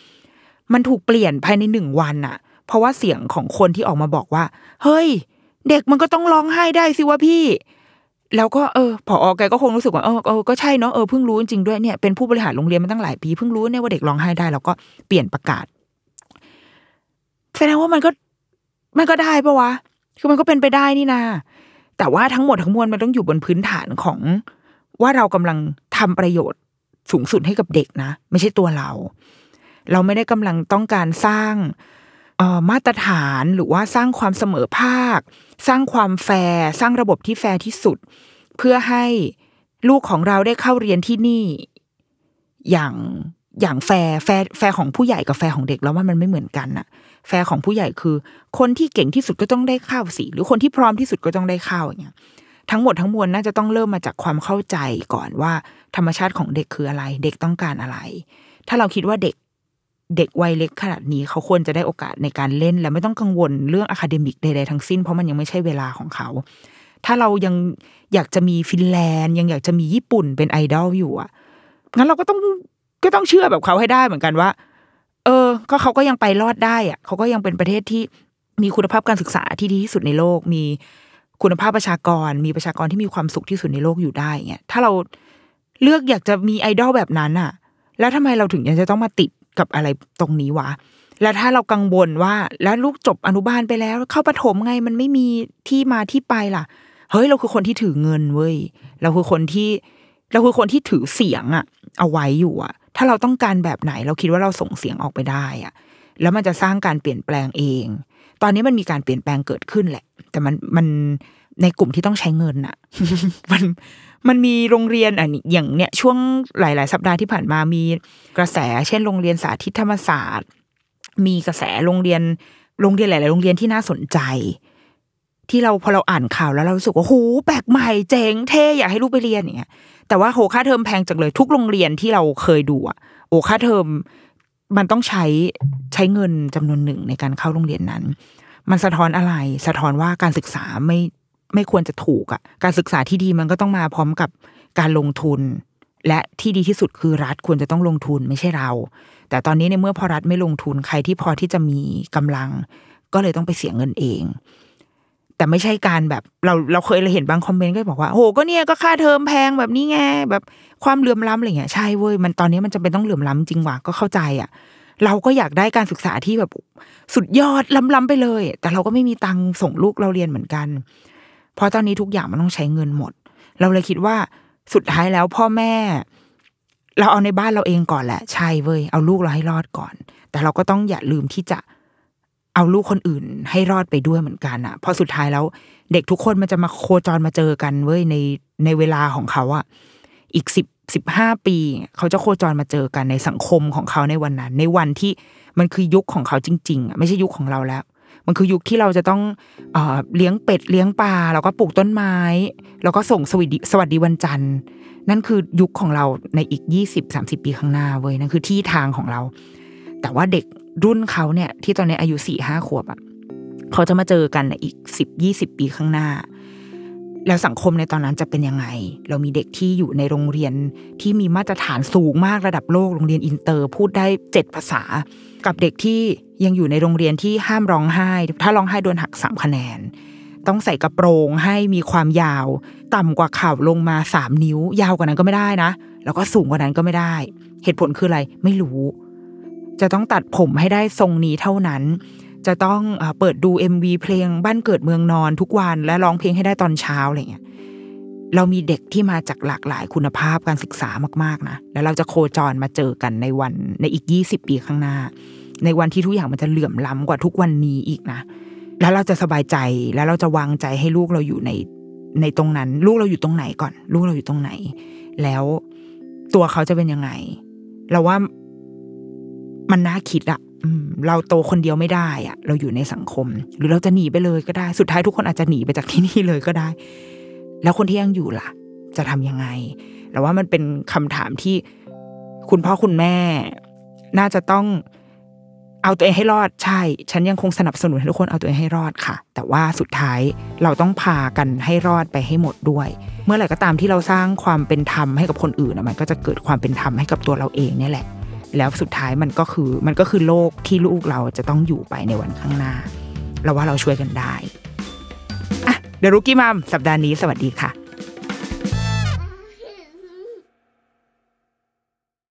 มันถูกเปลี่ยนภายในหนึ่งวันอ่ะ เพราะว่าเสียงของคนที่ออกมาบอกว่า เฮ้ย เด็กมันก็ต้องร้องไห้ได้สิวะพี่ แล้วก็เออพออแกก็คงรู้สึกว่าเออเออก็ใช่เนาะเออเพิ่งรู้จริงด้วยเนี่ยเป็นผู้บริหารโรงเรียนมาตั้งหลายปีเพิ่งรู้เนี่ยว่าเด็กร้องไห้ได้ แล้วก็เปลี่ยนประกาศแสดงว่ามันก็มันก็ได้ปะวะ คือมันก็เป็นไปได้นี่นาแต่ว่าทั้งหมดทั้งมวลมันต้องอยู่บนพื้นฐานของ ว่าเรากำลังทำประโยชน์สูงสุดให้กับเด็กนะ ไม่ใช่ตัวเรา เราไม่ได้กำลังต้องการสร้างมาตรฐานหรือว่าสร้างความเสมอภาค สร้างความแฟร์สร้างระบบที่แฟร์ที่สุด เพื่อให้ลูกของเราได้เข้าเรียนที่นี่ อย่างอย่างแฟร์แฟร์แฟร์ของผู้ใหญ่กับแฟร์ของเด็กแล้วว่ามันไม่เหมือนกันอะแฟร์ของผู้ใหญ่คือคนที่เก่งที่สุดก็ต้องได้ข้าวสิ หรือคนที่พร้อมที่สุดก็ต้องได้ข้าวอย่างเงี้ยทั้งหมดทั้งมวลน่าจะต้องเริ่มมาจากความเข้าใจก่อนว่าธรรมชาติของเด็กคืออะไร เด็กต้องการอะไร ถ้าเราคิดว่าเด็กเด็กวัยเล็กขนาดนี้เขาควรจะได้โอกาสในการเล่น และไม่ต้องกังวล เรื่องอะคาเดมิกใดๆทั้งสิ้น เพราะมันยังไม่ใช่เวลาของเขา ถ้าเรายังอยากจะมีฟินแลนด์ยังอยากจะมีญี่ปุ่นเป็นไอดอลอยู่อ่ะงั้นเราก็ต้องก็ต้องเชื่อแบบเขาให้ได้เหมือนกันว่าเออ ก็เขาก็ยังไปรอดได้อะเขาก็ยังเป็นประเทศที่มีคุณภาพการศึกษาที่ดีที่สุดในโลก มีคุณภาพประชากร มีประชากรที่มีความสุขที่สุดในโลกอยู่ได้เงี้ย ถ้าเราเลือกอยากจะมีไอดอลแบบนั้นอ่ะ แล้วทำไมเราถึงยังจะต้องมาติดกับอะไรตรงนี้วะ แล้วถ้าเรากังวลว่า แล้วลูกจบอนุบาลไปแล้วเข้าปถมไง มันไม่มีที่มาที่ไปล่ะ เฮ้ย เราคือคนที่ถือเงินเว้ย เราคือคนที่ เราคือคนที่ถือเสียงอะเอาไว้อยู่อะถ้าเราต้องการแบบไหนเราคิดว่าเราส่งเสียงออกไปได้อะแล้วมันจะสร้างการเปลี่ยนแปลงเอง ตอนนี้มันมีการเปลี่ยนแปลงเกิดขึ้นแหละ แต่มันมันในกลุ่มที่ต้องใช้เงินอะมันมันมีโรงเรียนอ่นอย่างเนี้ยช่วงหลายๆสัปดาห์ที่ผ่านมามีกระแสเช่นโรงเรียนสาธิตธรรมศาสตร์มีกระแสโรงเรียน โรงเรียนหลาย ๆ โรงเรียนที่น่าสนใจที่เราพอเราอ่านข่าวแล้วเราสึกว่าโหแปลกใหม่ เจ๋งเท่ อยากให้ลูกไปเรียนอย่างเงี้ยแต่ว่าโหค่าเทอมแพงจังเลยทุกโรงเรียนที่เราเคยดูอะโอ้ค่าเทอมมันต้องใช้ใช้เงินจำนวนหนึ่งในการเข้าโรงเรียนนั้น มันสะท้อนอะไรสะท้อนว่าการศึกษาไม่ไม่ควรจะถูกอะการศึกษาที่ดีมันก็ต้องมาพร้อมกับการลงทุน และที่ดีที่สุดคือรัฐควรจะต้องลงทุนไม่ใช่เรา แต่ตอนนี้ในเมื่อพอรัฐไม่ลงทุนใครที่พอที่จะมีกำลัง ก็เลยต้องไปเสียเงินเองแต่ไม่ใช่การแบบเราเราเคยเราเห็นบางคอมเมนต์ก็บอกว่า โอหก็เนี่ยก็ค่าเทอมแพงแบบนี้ไงแบบความเหลื่อมล้ำอะไรเงี้ยใช่เว้ยมันตอนนี้มันจะเป็นต้องเหลื่อมล้ำจริงหว่าก็เข้าใจอ่ะ เราก็อยากได้การศึกษาที่แบบสุดยอดล้ำๆไปเลย แต่เราก็ไม่มีตังค์ส่งลูกเราเรียนเหมือนกัน เพราะตอนนี้ทุกอย่างมันต้องใช้เงินหมด เราเลยคิดว่าสุดท้ายแล้วพ่อแม่ เราเอาในบ้านเราเองก่อนแหละใช่เว้ยเอาลูกเราให้รอดก่อน แต่เราก็ต้องอย่าลืมที่จะเอาลูกคนอื่นให้รอดไปด้วยเหมือนกันอะพอสุดท้ายแล้วเด็กทุกคนมันจะมาโคจรมาเจอกันเว้ยในในเวลาของเขาอะอีกสิบสิบห้าปี เขาจะโคจรมาเจอกันในสังคมของเขาในวันนั้นในวันที่มันคือยุคของเขาจริงๆไม่ใช่ยุคของเราแล้ว มันคือยุคที่เราจะต้องเอเลี้ยงเป็ดเลี้ยงปลาแล้วก็ปลูกต้นไม้แล้วก็ส่งสวัสดีสวัสดีวันจันทร์ นั่นคือยุคของเราในอีกยี่สิบสามสิบปีข้างหน้าเว้ยนั่นคือที่ทางของเรา แต่ว่าเด็กรุ่นเขาเนี่ยที่ตอนนี้อายุสี่ห้าขวบอะเขาจะมาเจอกันอีกสิบยี่สิบปีข้างหน้า แล้วสังคมในตอนนั้นจะเป็นยังไง เรามีเด็กที่อยู่ในโรงเรียนที่มีมาตรฐานสูงมากระดับโลก โรงเรียนอินเตอร์พูดได้เจ็ดภาษา กับเด็กที่ยังอยู่ในโรงเรียนที่ห้ามร้องไห้ ถ้าร้องไห้โดนหักสามคะแนน ต้องใส่กระโปรงให้มีความยาว ต่ำกว่าเข่าลงมาสามนิ้วยาวกว่านั้นก็ไม่ได้นะแล้วก็สูงกว่านั้นก็ไม่ได้ เหตุผลคืออะไรไม่รู้จะต้องตัดผมให้ได้ทรงนี้เท่านั้น จะต้องเปิดดู MV เพลงบ้านเกิดเมืองนอนทุกวันและร้องเพลงให้ได้ตอนเช้าอะไรเงี้ย เรามีเด็กที่มาจากหลากหลายคุณภาพการศึกษามากๆนะแล้วเราจะโคจรมาเจอกันในวันในอีก20ปีข้างหน้าในวันที่ทุกอย่างมันจะเหลื่อมล้ำากว่าทุกวันนี้อีกนะแล้วเราจะสบายใจแล้วเราจะวางใจให้ลูกเราอยู่ในในตรงนั้น ลูกเราอยู่ตรงไหนก่อน ลูกเราอยู่ตรงไหน แล้วตัวเขาจะเป็นยังไง เราว่ามันน่าคิดอะเราโตคนเดียวไม่ได้อะเราอยู่ในสังคม หรือเราจะหนีไปเลยก็ได้ สุดท้ายทุกคนอาจจะหนีไปจากที่นี่เลยก็ได้ แล้วคนที่ยังอยู่ล่ะ จะทํำยังไงแร้ว่ามันเป็นคำถามที่คุณพ่อ คุณแม่ น่าจะต้อง เอาตัวเองให้รอด ใช่ ฉันยังคงสนับสนุนให้ทุกคนเอาตัวเองให้รอดค่ะ แต่ว่าสุดท้ายเราต้องพากันให้รอดไปให้หมดด้วย เมื่อไหร่ก็ตามที่เราสร้างความเป็นธรรมให้กับคนอื่นมันก็จะเกิดความเป็นธรรมให้กับตัวเราเองนี่แหละแล้วสุดท้ายมันก็คือมันก็คือโลกที่ลูกเราจะต้องอยู่ไปในวันข้างหน้าเราว่าเราช่วยกันได้อะเดรุกี้มัม สัปดาห์นี้สวัสดีค่ะ